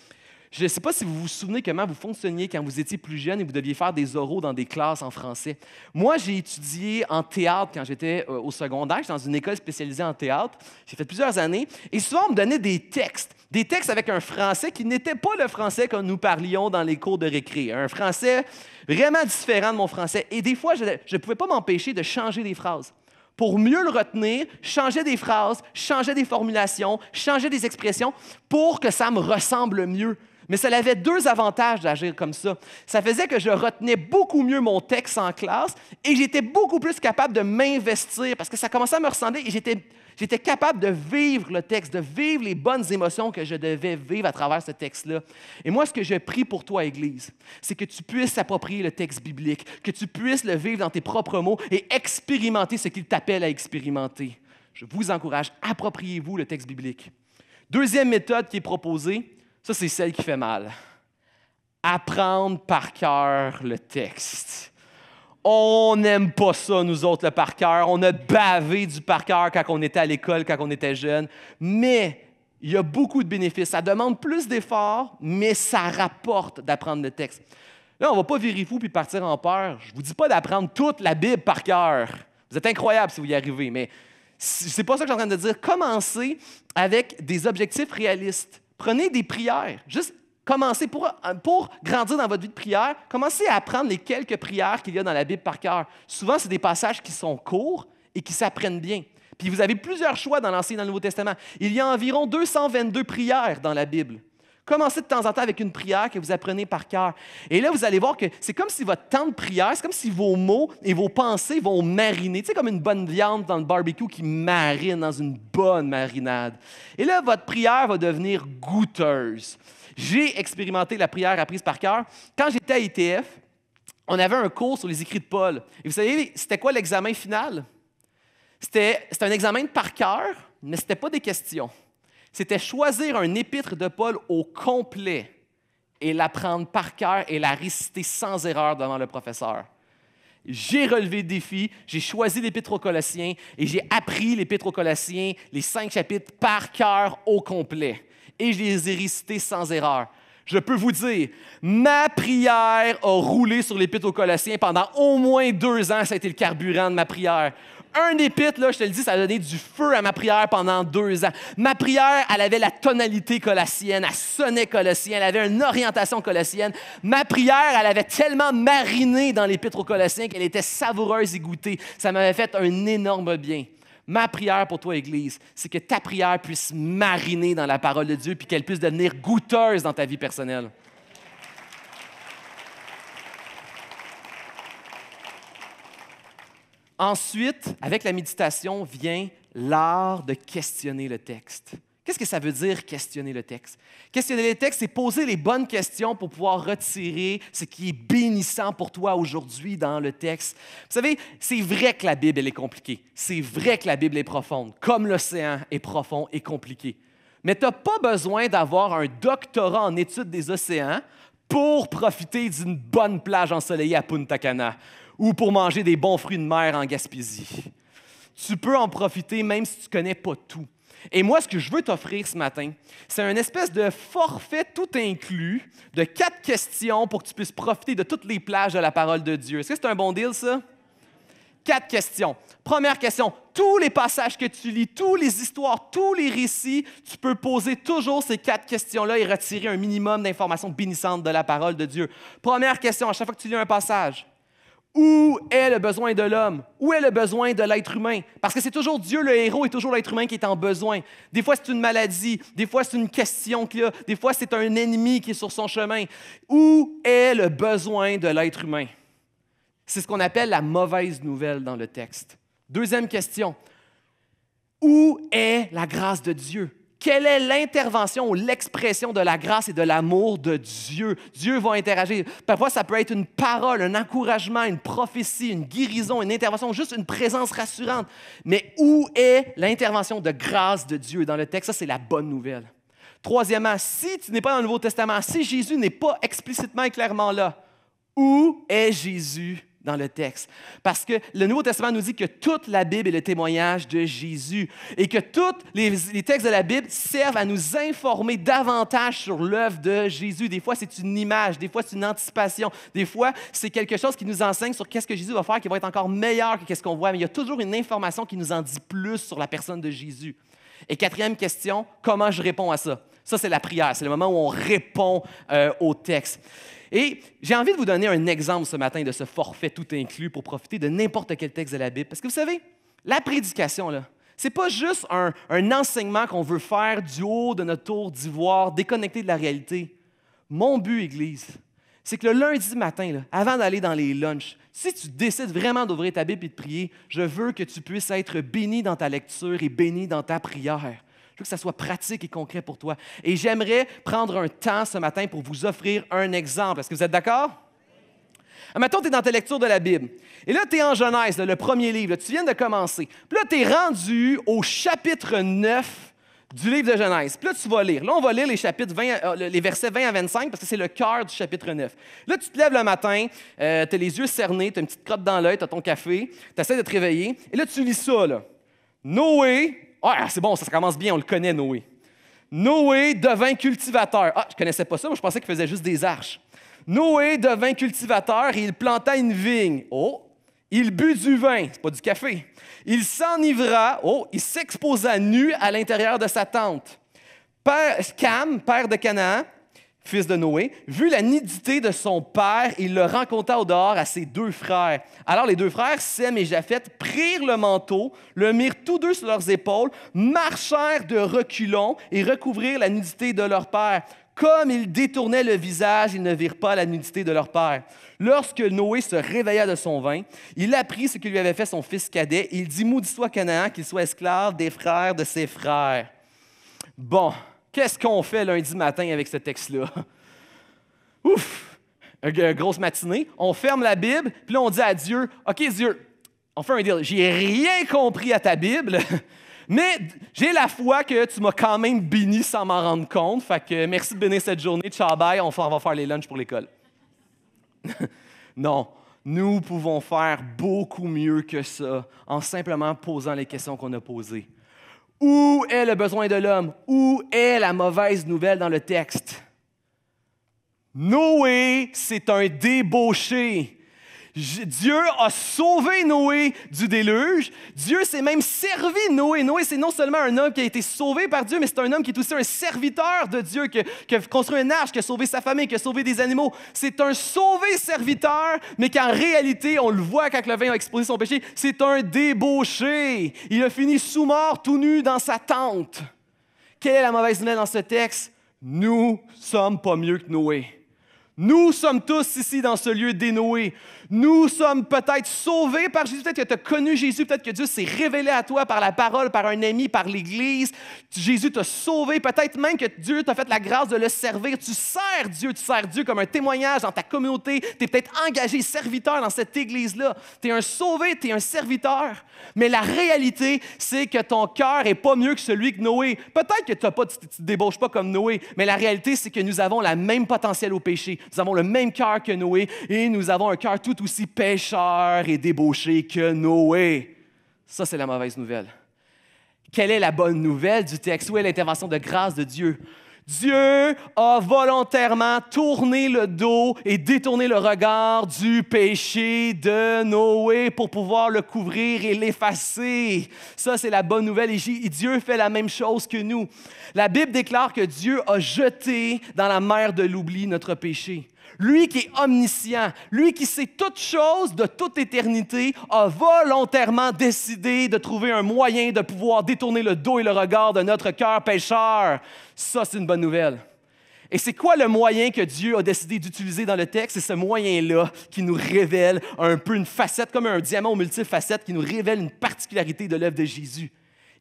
S1: Je ne sais pas si vous vous souvenez comment vous fonctionniez quand vous étiez plus jeune et vous deviez faire des oraux dans des classes en français. Moi, j'ai étudié en théâtre quand j'étais euh, au secondaire, dans une école spécialisée en théâtre. J'ai fait plusieurs années. Et souvent, on me donnait des textes. Des textes avec un français qui n'était pas le français que nous parlions dans les cours de récré. Un français vraiment différent de mon français. Et des fois, je ne pouvais pas m'empêcher de changer des phrases pour mieux le retenir, changer des phrases, changer des formulations, changer des expressions pour que ça me ressemble mieux. Mais ça avait deux avantages d'agir comme ça. Ça faisait que je retenais beaucoup mieux mon texte en classe et j'étais beaucoup plus capable de m'investir parce que ça commençait à me ressembler et j'étais, capable de vivre le texte, de vivre les bonnes émotions que je devais vivre à travers ce texte-là. Et moi, ce que je prie pour toi, Église, c'est que tu puisses s'approprier le texte biblique, que tu puisses le vivre dans tes propres mots et expérimenter ce qu'il t'appelle à expérimenter. Je vous encourage, appropriez-vous le texte biblique. Deuxième méthode qui est proposée, ça, c'est celle qui fait mal. Apprendre par cœur le texte. On n'aime pas ça, nous autres, le par cœur. On a bavé du par cœur quand on était à l'école, quand on était jeune. Mais il y a beaucoup de bénéfices. Ça demande plus d'efforts, mais ça rapporte d'apprendre le texte. Là, on ne va pas virer fou puis partir en peur. Je ne vous dis pas d'apprendre toute la Bible par cœur. Vous êtes incroyable si vous y arrivez, mais c'est pas ça que je en train de dire. Commencez avec des objectifs réalistes. Prenez des prières. Juste commencez pour, pour grandir dans votre vie de prière, commencez à apprendre les quelques prières qu'il y a dans la Bible par cœur. Souvent, c'est des passages qui sont courts et qui s'apprennent bien. Puis vous avez plusieurs choix dans l'Ancien et dans le Nouveau Testament. Il y a environ 222 prières dans la Bible. Commencez de temps en temps avec une prière que vous apprenez par cœur. Et là, vous allez voir que c'est comme si votre temps de prière, c'est comme si vos mots et vos pensées vont mariner. Tu sais, comme une bonne viande dans le barbecue qui marine dans une bonne marinade. Et là, votre prière va devenir goûteuse. J'ai expérimenté la prière apprise par cœur. Quand j'étais à ITF, on avait un cours sur les écrits de Paul. Et vous savez, c'était quoi l'examen final? C'était un examen par cœur, mais ce n'était pas des questions c'était choisir un épître de Paul au complet et l'apprendre par cœur et la réciter sans erreur devant le professeur. J'ai relevé le défi, j'ai choisi l'épître aux Colossiens et j'ai appris l'épître aux Colossiens, les cinq chapitres par cœur au complet. Et je les ai récités sans erreur. Je peux vous dire, ma prière a roulé sur l'épître aux Colossiens pendant au moins deux ans. Ça a été le carburant de ma prière un épître, là, je te le dis, ça a donné du feu à ma prière pendant deux ans. Ma prière, elle avait la tonalité colossienne, elle sonnait colossienne, elle avait une orientation colossienne. Ma prière, elle avait tellement mariné dans l'épître aux Colossiens qu'elle était savoureuse et goûtée. Ça m'avait fait un énorme bien. Ma prière pour toi, Église, c'est que ta prière puisse mariner dans la parole de Dieu puis qu'elle puisse devenir goûteuse dans ta vie personnelle. Ensuite, avec la méditation, vient l'art de questionner le texte. Qu'est-ce que ça veut dire questionner le texte? Questionner le texte, c'est poser les bonnes questions pour pouvoir retirer ce qui est bénissant pour toi aujourd'hui dans le texte. Vous savez, c'est vrai que la Bible, elle est compliquée. C'est vrai que la Bible est profonde, comme l'océan est profond et compliqué. Mais tu n'as pas besoin d'avoir un doctorat en études des océans pour profiter d'une bonne plage ensoleillée à Punta Cana ou pour manger des bons fruits de mer en Gaspésie. Tu peux en profiter même si tu ne connais pas tout. Et moi, ce que je veux t'offrir ce matin, c'est un espèce de forfait tout inclus de quatre questions pour que tu puisses profiter de toutes les plages de la parole de Dieu. Est-ce que c'est un bon deal, ça? Quatre questions. Première question, tous les passages que tu lis, toutes les histoires, tous les récits, tu peux poser toujours ces quatre questions-là et retirer un minimum d'informations bénissantes de la parole de Dieu. Première question, à chaque fois que tu lis un passage, où est le besoin de l'homme? Où est le besoin de l'être humain? Parce que c'est toujours Dieu le héros et toujours l'être humain qui est en besoin. Des fois, c'est une maladie, des fois, c'est une question qu'il a, des fois, c'est un ennemi qui est sur son chemin. Où est le besoin de l'être humain? C'est ce qu'on appelle la mauvaise nouvelle dans le texte. Deuxième question. Où est la grâce de Dieu? Quelle est l'intervention ou l'expression de la grâce et de l'amour de Dieu? Dieu va interagir. Parfois, ça peut être une parole, un encouragement, une prophétie, une guérison, une intervention, juste une présence rassurante. Mais où est l'intervention de grâce de Dieu dans le texte? Ça, c'est la bonne nouvelle. Troisièmement, si tu n'es pas dans le Nouveau Testament, si Jésus n'est pas explicitement et clairement là, où est Jésus dans le texte. Parce que le Nouveau Testament nous dit que toute la Bible est le témoignage de Jésus et que tous les, textes de la Bible servent à nous informer davantage sur l'œuvre de Jésus. Des fois, c'est une image, des fois, c'est une anticipation, des fois, c'est quelque chose qui nous enseigne sur qu'est-ce que Jésus va faire qui va être encore meilleur que ce qu'on voit. Mais il y a toujours une information qui nous en dit plus sur la personne de Jésus. Et quatrième question, comment je réponds à ça? Ça, c'est la prière. C'est le moment où on répond euh, au texte. Et j'ai envie de vous donner un exemple ce matin de ce forfait tout inclus pour profiter de n'importe quel texte de la Bible. Parce que vous savez, la prédication, là, c'est pas juste un, enseignement qu'on veut faire du haut de notre tour d'ivoire, déconnecté de la réalité. Mon but, Église, c'est que le lundi matin, avant d'aller dans les lunchs, si tu décides vraiment d'ouvrir ta Bible et de prier, je veux que tu puisses être béni dans ta lecture et béni dans ta prière. Je veux que ça soit pratique et concret pour toi. Et j'aimerais prendre un temps ce matin pour vous offrir un exemple. Est-ce que vous êtes d'accord? Maintenant, tu es dans ta lecture de la Bible. Et là, tu es en Genèse, le premier livre. tu viens de commencer. Puis là, tu es rendu au chapitre 9 du livre de Genèse. Puis là, tu vas lire. Là, on va lire les, chapitres 20, euh, les versets 20 à 25 parce que c'est le cœur du chapitre 9. Là, tu te lèves le matin, euh, tu as les yeux cernés, tu as une petite crotte dans l'œil, tu as ton café, tu essaies de te réveiller. Et là, tu lis ça. Noé ah, ah, c'est bon, ça commence bien, on le connaît, Noé. Noé devint cultivateur. Ah, je ne connaissais pas ça, moi je pensais qu'il faisait juste des arches. Noé devint cultivateur et il planta une vigne. Oh, il but du vin, c'est pas du café. Il s'enivra, oh, il s'exposa nu à l'intérieur de sa tente. Père, Cam, père de Canaan, fils de Noé, vu la nudité de son père, il le rencontra au dehors à ses deux frères. Alors les deux frères, Sem et Japheth, prirent le manteau, le mirent tous deux sur leurs épaules, marchèrent de reculons et recouvrirent la nudité de leur père. Comme ils détournaient le visage, ils ne virent pas la nudité de leur père. Lorsque Noé se réveilla de son vin, il apprit ce que lui avait fait son fils cadet. Il dit, maudit soit Canaan, qu'il soit esclave des frères de ses frères. Bon, Qu'est-ce qu'on fait lundi matin avec ce texte-là? Ouf! Une grosse matinée. On ferme la Bible, puis là, on dit à Dieu, OK, Dieu, on fait un deal. J'ai rien compris à ta Bible, mais j'ai la foi que tu m'as quand même béni sans m'en rendre compte. Fait que merci de bénir cette journée. Ciao, bye. On va faire les lunchs pour l'école. non. Nous pouvons faire beaucoup mieux que ça en simplement posant les questions qu'on a posées. Où est le besoin de l'homme? Où est la mauvaise nouvelle dans le texte? Noé, c'est un débauché. Dieu a sauvé Noé du déluge. Dieu s'est même servi Noé. Noé, c'est non seulement un homme qui a été sauvé par Dieu, mais c'est un homme qui est aussi un serviteur de Dieu, qui, a construit un arche, qui a sauvé sa famille, qui a sauvé des animaux. C'est un sauvé serviteur, mais qu'en réalité, on le voit quand le vin a exposé son péché, c'est un débauché. Il a fini sous mort, tout nu, dans sa tente. Quelle est la mauvaise nouvelle dans ce texte? Nous sommes pas mieux que Noé. Nous sommes tous ici dans ce lieu dénoué. Nous sommes peut-être sauvés par Jésus, peut-être que tu as connu Jésus, peut-être que Dieu s'est révélé à toi par la parole, par un ami, par l'Église. Jésus t'a sauvé, peut-être même que Dieu t'a fait la grâce de le servir. Tu sers Dieu, tu sers Dieu comme un témoignage dans ta communauté. Tu es peut-être engagé serviteur dans cette Église-là. Tu es un sauvé, tu es un serviteur. Mais la réalité, c'est que ton cœur n'est pas mieux que celui que Noé. Peut-être que pas, tu ne débauches pas comme Noé, mais la réalité, c'est que nous avons la même potentiel au péché nous avons le même cœur que Noé et nous avons un cœur tout aussi pécheur et débauché que Noé. Ça, c'est la mauvaise nouvelle. Quelle est la bonne nouvelle du texte? Où est l'intervention de grâce de Dieu? Dieu a volontairement tourné le dos et détourné le regard du péché de Noé pour pouvoir le couvrir et l'effacer. Ça, c'est la bonne nouvelle. Et Dieu fait la même chose que nous. La Bible déclare que Dieu a jeté dans la mer de l'oubli notre péché. Lui qui est omniscient, lui qui sait toutes choses de toute éternité, a volontairement décidé de trouver un moyen de pouvoir détourner le dos et le regard de notre cœur pécheur. Ça, c'est une bonne nouvelle. Et c'est quoi le moyen que Dieu a décidé d'utiliser dans le texte? C'est ce moyen-là qui nous révèle un peu une facette, comme un diamant multifacette qui nous révèle une particularité de l'œuvre de Jésus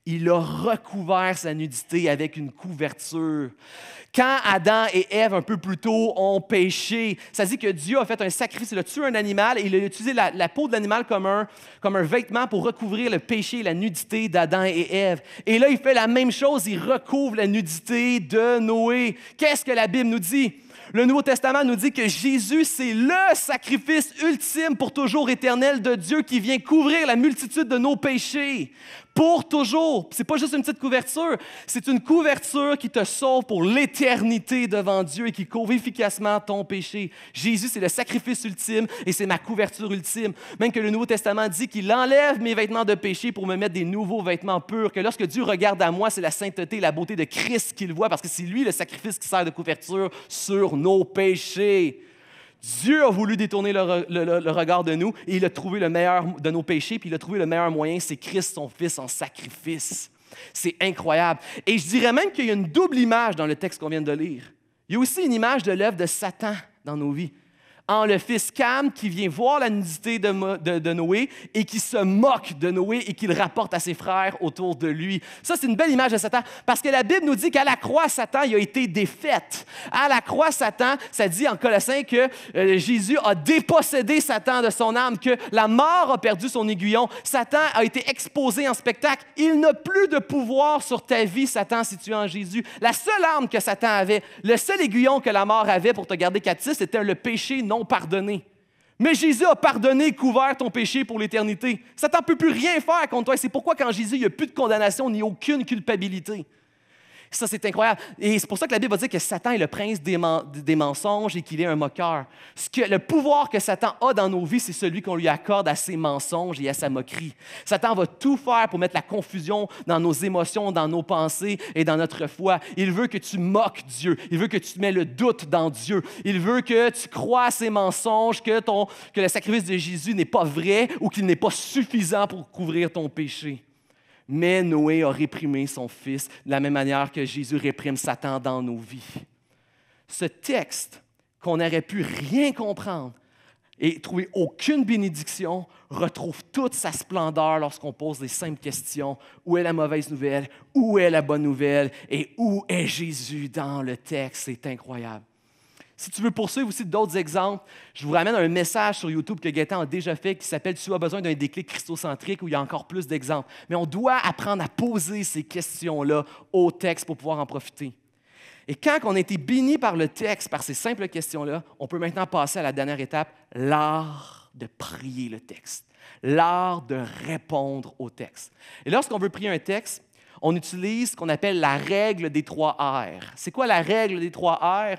S1: il a recouvert sa nudité avec une couverture. Quand Adam et Ève, un peu plus tôt, ont péché, ça dit que Dieu a fait un sacrifice, il a tué un animal et il a utilisé la, peau de l'animal comme un, comme un vêtement pour recouvrir le péché et la nudité d'Adam et Ève. Et là, il fait la même chose, il recouvre la nudité de Noé. Qu'est-ce que la Bible nous dit? Le Nouveau Testament nous dit que Jésus, c'est le sacrifice ultime pour toujours éternel de Dieu qui vient couvrir la multitude de nos péchés pour toujours. C'est pas juste une petite couverture, c'est une couverture qui te sauve pour l'éternité devant Dieu et qui couvre efficacement ton péché. Jésus, c'est le sacrifice ultime et c'est ma couverture ultime. Même que le Nouveau Testament dit qu'il enlève mes vêtements de péché pour me mettre des nouveaux vêtements purs, que lorsque Dieu regarde à moi, c'est la sainteté et la beauté de Christ qu'il voit parce que c'est lui le sacrifice qui sert de couverture sur nos péchés. Dieu a voulu détourner le, regard de nous et il a trouvé le meilleur de nos péchés, puis il a trouvé le meilleur moyen, c'est Christ, son Fils, en sacrifice. C'est incroyable. Et je dirais même qu'il y a une double image dans le texte qu'on vient de lire. Il y a aussi une image de l'œuvre de Satan dans nos vies en le fils Cam qui vient voir la nudité de, Noé et qui se moque de Noé et qui rapporte à ses frères autour de lui. Ça, c'est une belle image de Satan parce que la Bible nous dit qu'à la croix, Satan il a été défaite. À la croix, Satan, ça dit en Colossiens que euh, Jésus a dépossédé Satan de son âme, que la mort a perdu son aiguillon. Satan a été exposé en spectacle. Il n'a plus de pouvoir sur ta vie, Satan, si tu es en Jésus. La seule âme que Satan avait, le seul aiguillon que la mort avait pour te garder captif, c'était le péché non pardonné Mais Jésus a pardonné, couvert ton péché pour l'éternité. Satan ne peut plus rien faire contre toi. C'est pourquoi quand Jésus, il n'y a plus de condamnation ni aucune culpabilité. Ça, c'est incroyable. Et c'est pour ça que la Bible va dire que Satan est le prince des, mensonges et qu'il est un moqueur. Ce que, le pouvoir que Satan a dans nos vies, c'est celui qu'on lui accorde à ses mensonges et à sa moquerie. Satan va tout faire pour mettre la confusion dans nos émotions, dans nos pensées et dans notre foi. Il veut que tu moques Dieu. Il veut que tu mets le doute dans Dieu. Il veut que tu crois à ses mensonges, que, que le sacrifice de Jésus n'est pas vrai ou qu'il n'est pas suffisant pour couvrir ton péché. Mais Noé a réprimé son fils de la même manière que Jésus réprime Satan dans nos vies. Ce texte qu'on n'aurait pu rien comprendre et trouver aucune bénédiction retrouve toute sa splendeur lorsqu'on pose les simples questions. Où est la mauvaise nouvelle? Où est la bonne nouvelle? Et où est Jésus dans le texte? C'est incroyable. Si tu veux poursuivre aussi d'autres exemples, je vous ramène un message sur YouTube que Gaétan a déjà fait qui s'appelle Tu as besoin d'un déclic christocentrique où il y a encore plus d'exemples. Mais on doit apprendre à poser ces questions-là au texte pour pouvoir en profiter. Et quand on a été béni par le texte, par ces simples questions-là, on peut maintenant passer à la dernière étape, l'art de prier le texte, l'art de répondre au texte. Et lorsqu'on veut prier un texte, on utilise ce qu'on appelle la règle des trois R. C'est quoi la règle des trois R?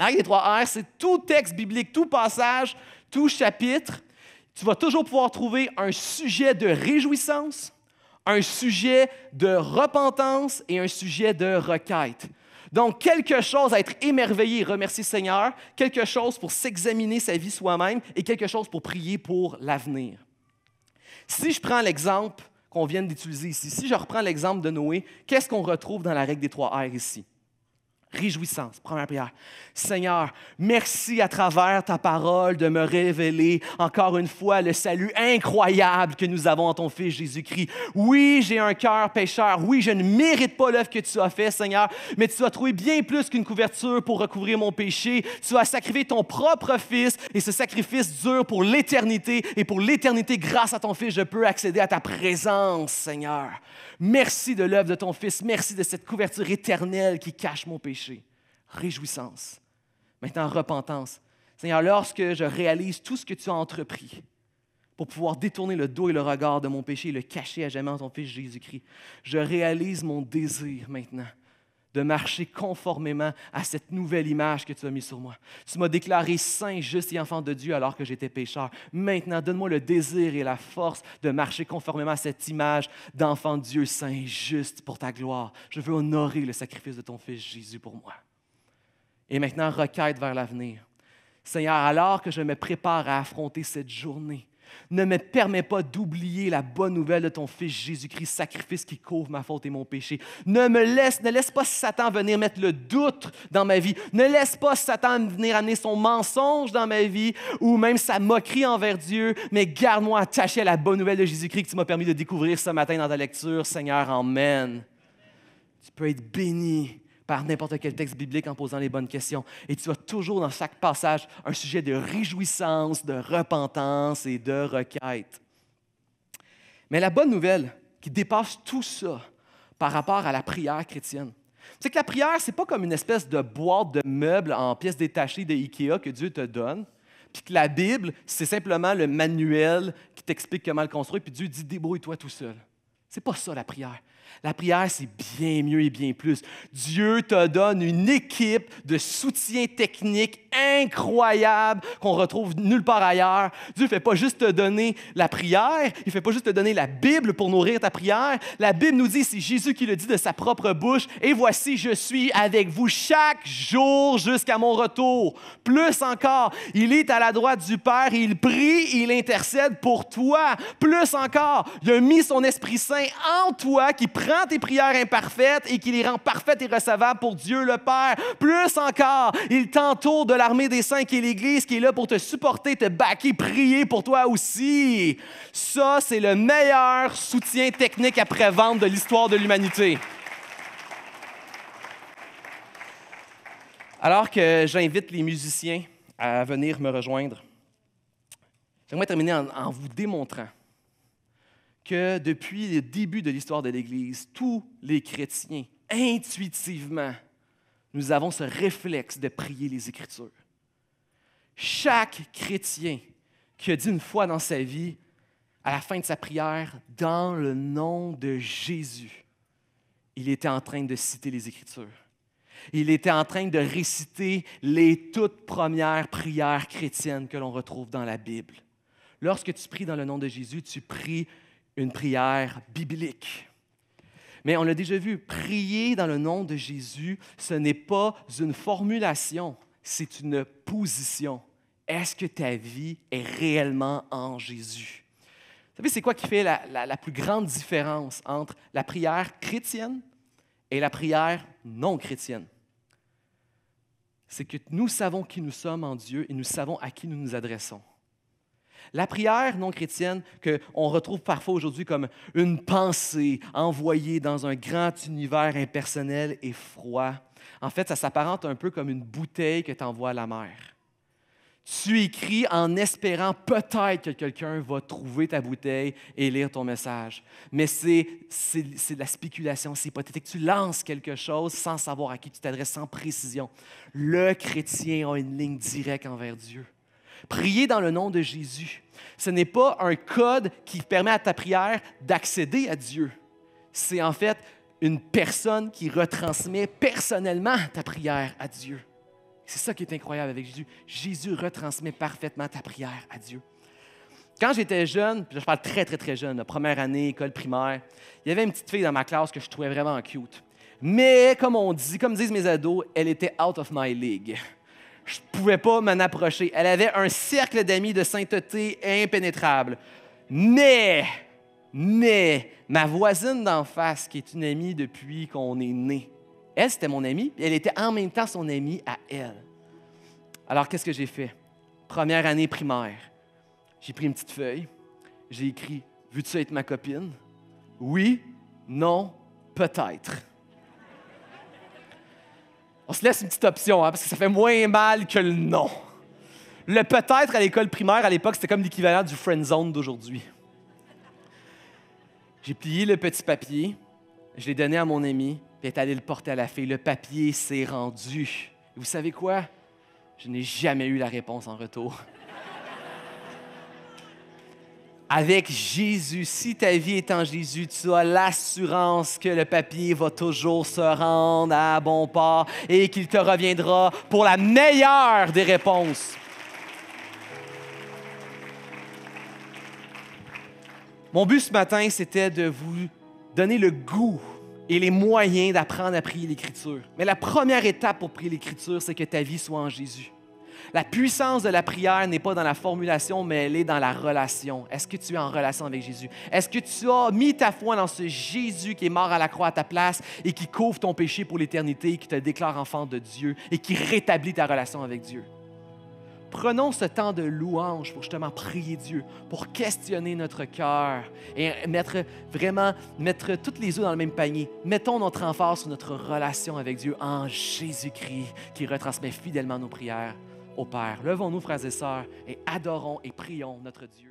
S1: La règle des trois R, c'est tout texte biblique, tout passage, tout chapitre, tu vas toujours pouvoir trouver un sujet de réjouissance, un sujet de repentance et un sujet de requête. Donc, quelque chose à être émerveillé et remercier Seigneur, quelque chose pour s'examiner sa vie soi-même et quelque chose pour prier pour l'avenir. Si je prends l'exemple qu'on vient d'utiliser ici, si je reprends l'exemple de Noé, qu'est-ce qu'on retrouve dans la règle des trois R ici? Réjouissance, première prière. Seigneur, merci à travers ta parole de me révéler encore une fois le salut incroyable que nous avons en ton Fils Jésus-Christ. Oui, j'ai un cœur pécheur. Oui, je ne mérite pas l'œuvre que tu as fait, Seigneur, mais tu as trouvé bien plus qu'une couverture pour recouvrir mon péché. Tu as sacrifié ton propre Fils et ce sacrifice dure pour l'éternité. Et pour l'éternité, grâce à ton Fils, je peux accéder à ta présence, Seigneur. Merci de l'œuvre de ton Fils. Merci de cette couverture éternelle qui cache mon péché réjouissance. Maintenant, repentance. Seigneur, lorsque je réalise tout ce que tu as entrepris pour pouvoir détourner le dos et le regard de mon péché et le cacher à jamais en ton Fils Jésus-Christ, je réalise mon désir maintenant de marcher conformément à cette nouvelle image que tu as mise sur moi. Tu m'as déclaré saint, juste et enfant de Dieu alors que j'étais pécheur. Maintenant, donne-moi le désir et la force de marcher conformément à cette image d'enfant de Dieu saint, juste pour ta gloire. Je veux honorer le sacrifice de ton Fils Jésus pour moi. Et maintenant, requête vers l'avenir. Seigneur, alors que je me prépare à affronter cette journée, ne me permets pas d'oublier la bonne nouvelle de ton Fils Jésus-Christ, sacrifice qui couvre ma faute et mon péché. Ne me laisse, ne laisse pas Satan venir mettre le doute dans ma vie. Ne laisse pas Satan venir amener son mensonge dans ma vie ou même sa moquerie envers Dieu, mais garde-moi attaché à la bonne nouvelle de Jésus-Christ que tu m'as permis de découvrir ce matin dans ta lecture. Seigneur, Amen. Tu peux être béni par n'importe quel texte biblique en posant les bonnes questions. Et tu as toujours dans chaque passage un sujet de réjouissance, de repentance et de requête. Mais la bonne nouvelle qui dépasse tout ça par rapport à la prière chrétienne, c'est que la prière, n'est pas comme une espèce de boîte de meubles en pièces détachées de Ikea que Dieu te donne, puis que la Bible, c'est simplement le manuel qui t'explique comment le construire, puis Dieu dit débrouille-toi tout seul. C'est pas ça la prière. La prière, c'est bien mieux et bien plus. Dieu te donne une équipe de soutien technique incroyable qu'on retrouve nulle part ailleurs. Dieu ne fait pas juste te donner la prière, il ne fait pas juste te donner la Bible pour nourrir ta prière. La Bible nous dit, c'est Jésus qui le dit de sa propre bouche, et voici, je suis avec vous chaque jour jusqu'à mon retour. Plus encore, il est à la droite du Père, il prie, il intercède pour toi. Plus encore, il a mis son Esprit Saint en toi qui prend tes prières imparfaites et qui les rend parfaites et recevables pour Dieu le Père. Plus encore, il t'entoure de l'armée des saints qui est l'Église, qui est là pour te supporter, te baquer, prier pour toi aussi. Ça, c'est le meilleur soutien technique après-vente de l'histoire de l'humanité. Alors que j'invite les musiciens à venir me rejoindre, j'aimerais terminer en vous démontrant que depuis le début de l'histoire de l'Église, tous les chrétiens, intuitivement, nous avons ce réflexe de prier les Écritures. Chaque chrétien qui a dit une fois dans sa vie, à la fin de sa prière, dans le nom de Jésus, il était en train de citer les Écritures. Il était en train de réciter les toutes premières prières chrétiennes que l'on retrouve dans la Bible. Lorsque tu pries dans le nom de Jésus, tu pries une prière biblique. Mais on l'a déjà vu, prier dans le nom de Jésus, ce n'est pas une formulation, c'est une position. Est-ce que ta vie est réellement en Jésus? Vous savez, c'est quoi qui fait la, la plus grande différence entre la prière chrétienne et la prière non chrétienne? C'est que nous savons qui nous sommes en Dieu et nous savons à qui nous nous adressons. La prière non chrétienne qu'on retrouve parfois aujourd'hui comme une pensée envoyée dans un grand univers impersonnel et froid, en fait, ça s'apparente un peu comme une bouteille que tu à la mer. Tu écris en espérant peut-être que quelqu'un va trouver ta bouteille et lire ton message. Mais c'est de la spéculation, c'est hypothétique. Tu lances quelque chose sans savoir à qui tu t'adresses, sans précision. Le chrétien a une ligne directe envers Dieu. Prier dans le nom de Jésus, ce n'est pas un code qui permet à ta prière d'accéder à Dieu. C'est en fait une personne qui retransmet personnellement ta prière à Dieu. C'est ça qui est incroyable avec Jésus. Jésus retransmet parfaitement ta prière à Dieu. Quand j'étais jeune, je parle très, très, très jeune, la première année, école primaire, il y avait une petite fille dans ma classe que je trouvais vraiment cute. Mais, comme on dit, comme disent mes ados, elle était out of my league je ne pouvais pas m'en approcher. Elle avait un cercle d'amis de sainteté impénétrable. Mais, mais, ma voisine d'en face, qui est une amie depuis qu'on est né, elle, c'était mon amie, elle était en même temps son amie à elle. Alors, qu'est-ce que j'ai fait? Première année primaire, j'ai pris une petite feuille, j'ai écrit Veux-tu être ma copine? Oui, non, peut-être. On se laisse une petite option, hein, parce que ça fait moins mal que le non. Le peut-être à l'école primaire, à l'époque, c'était comme l'équivalent du friend zone d'aujourd'hui. J'ai plié le petit papier, je l'ai donné à mon ami, puis est allé le porter à la fille. Le papier s'est rendu. vous savez quoi? Je n'ai jamais eu la réponse en retour. Avec Jésus, si ta vie est en Jésus, tu as l'assurance que le papier va toujours se rendre à bon port et qu'il te reviendra pour la meilleure des réponses. Mon but ce matin, c'était de vous donner le goût et les moyens d'apprendre à prier l'Écriture. Mais la première étape pour prier l'Écriture, c'est que ta vie soit en Jésus. La puissance de la prière n'est pas dans la formulation, mais elle est dans la relation. Est-ce que tu es en relation avec Jésus? Est-ce que tu as mis ta foi dans ce Jésus qui est mort à la croix à ta place et qui couvre ton péché pour l'éternité, qui te déclare enfant de Dieu et qui rétablit ta relation avec Dieu? Prenons ce temps de louange pour justement prier Dieu, pour questionner notre cœur et mettre vraiment, mettre toutes les œufs dans le même panier. Mettons notre enfance sur notre relation avec Dieu en Jésus-Christ qui retransmet fidèlement nos prières. Père, Levons-nous, frères et sœurs, et adorons et prions notre Dieu.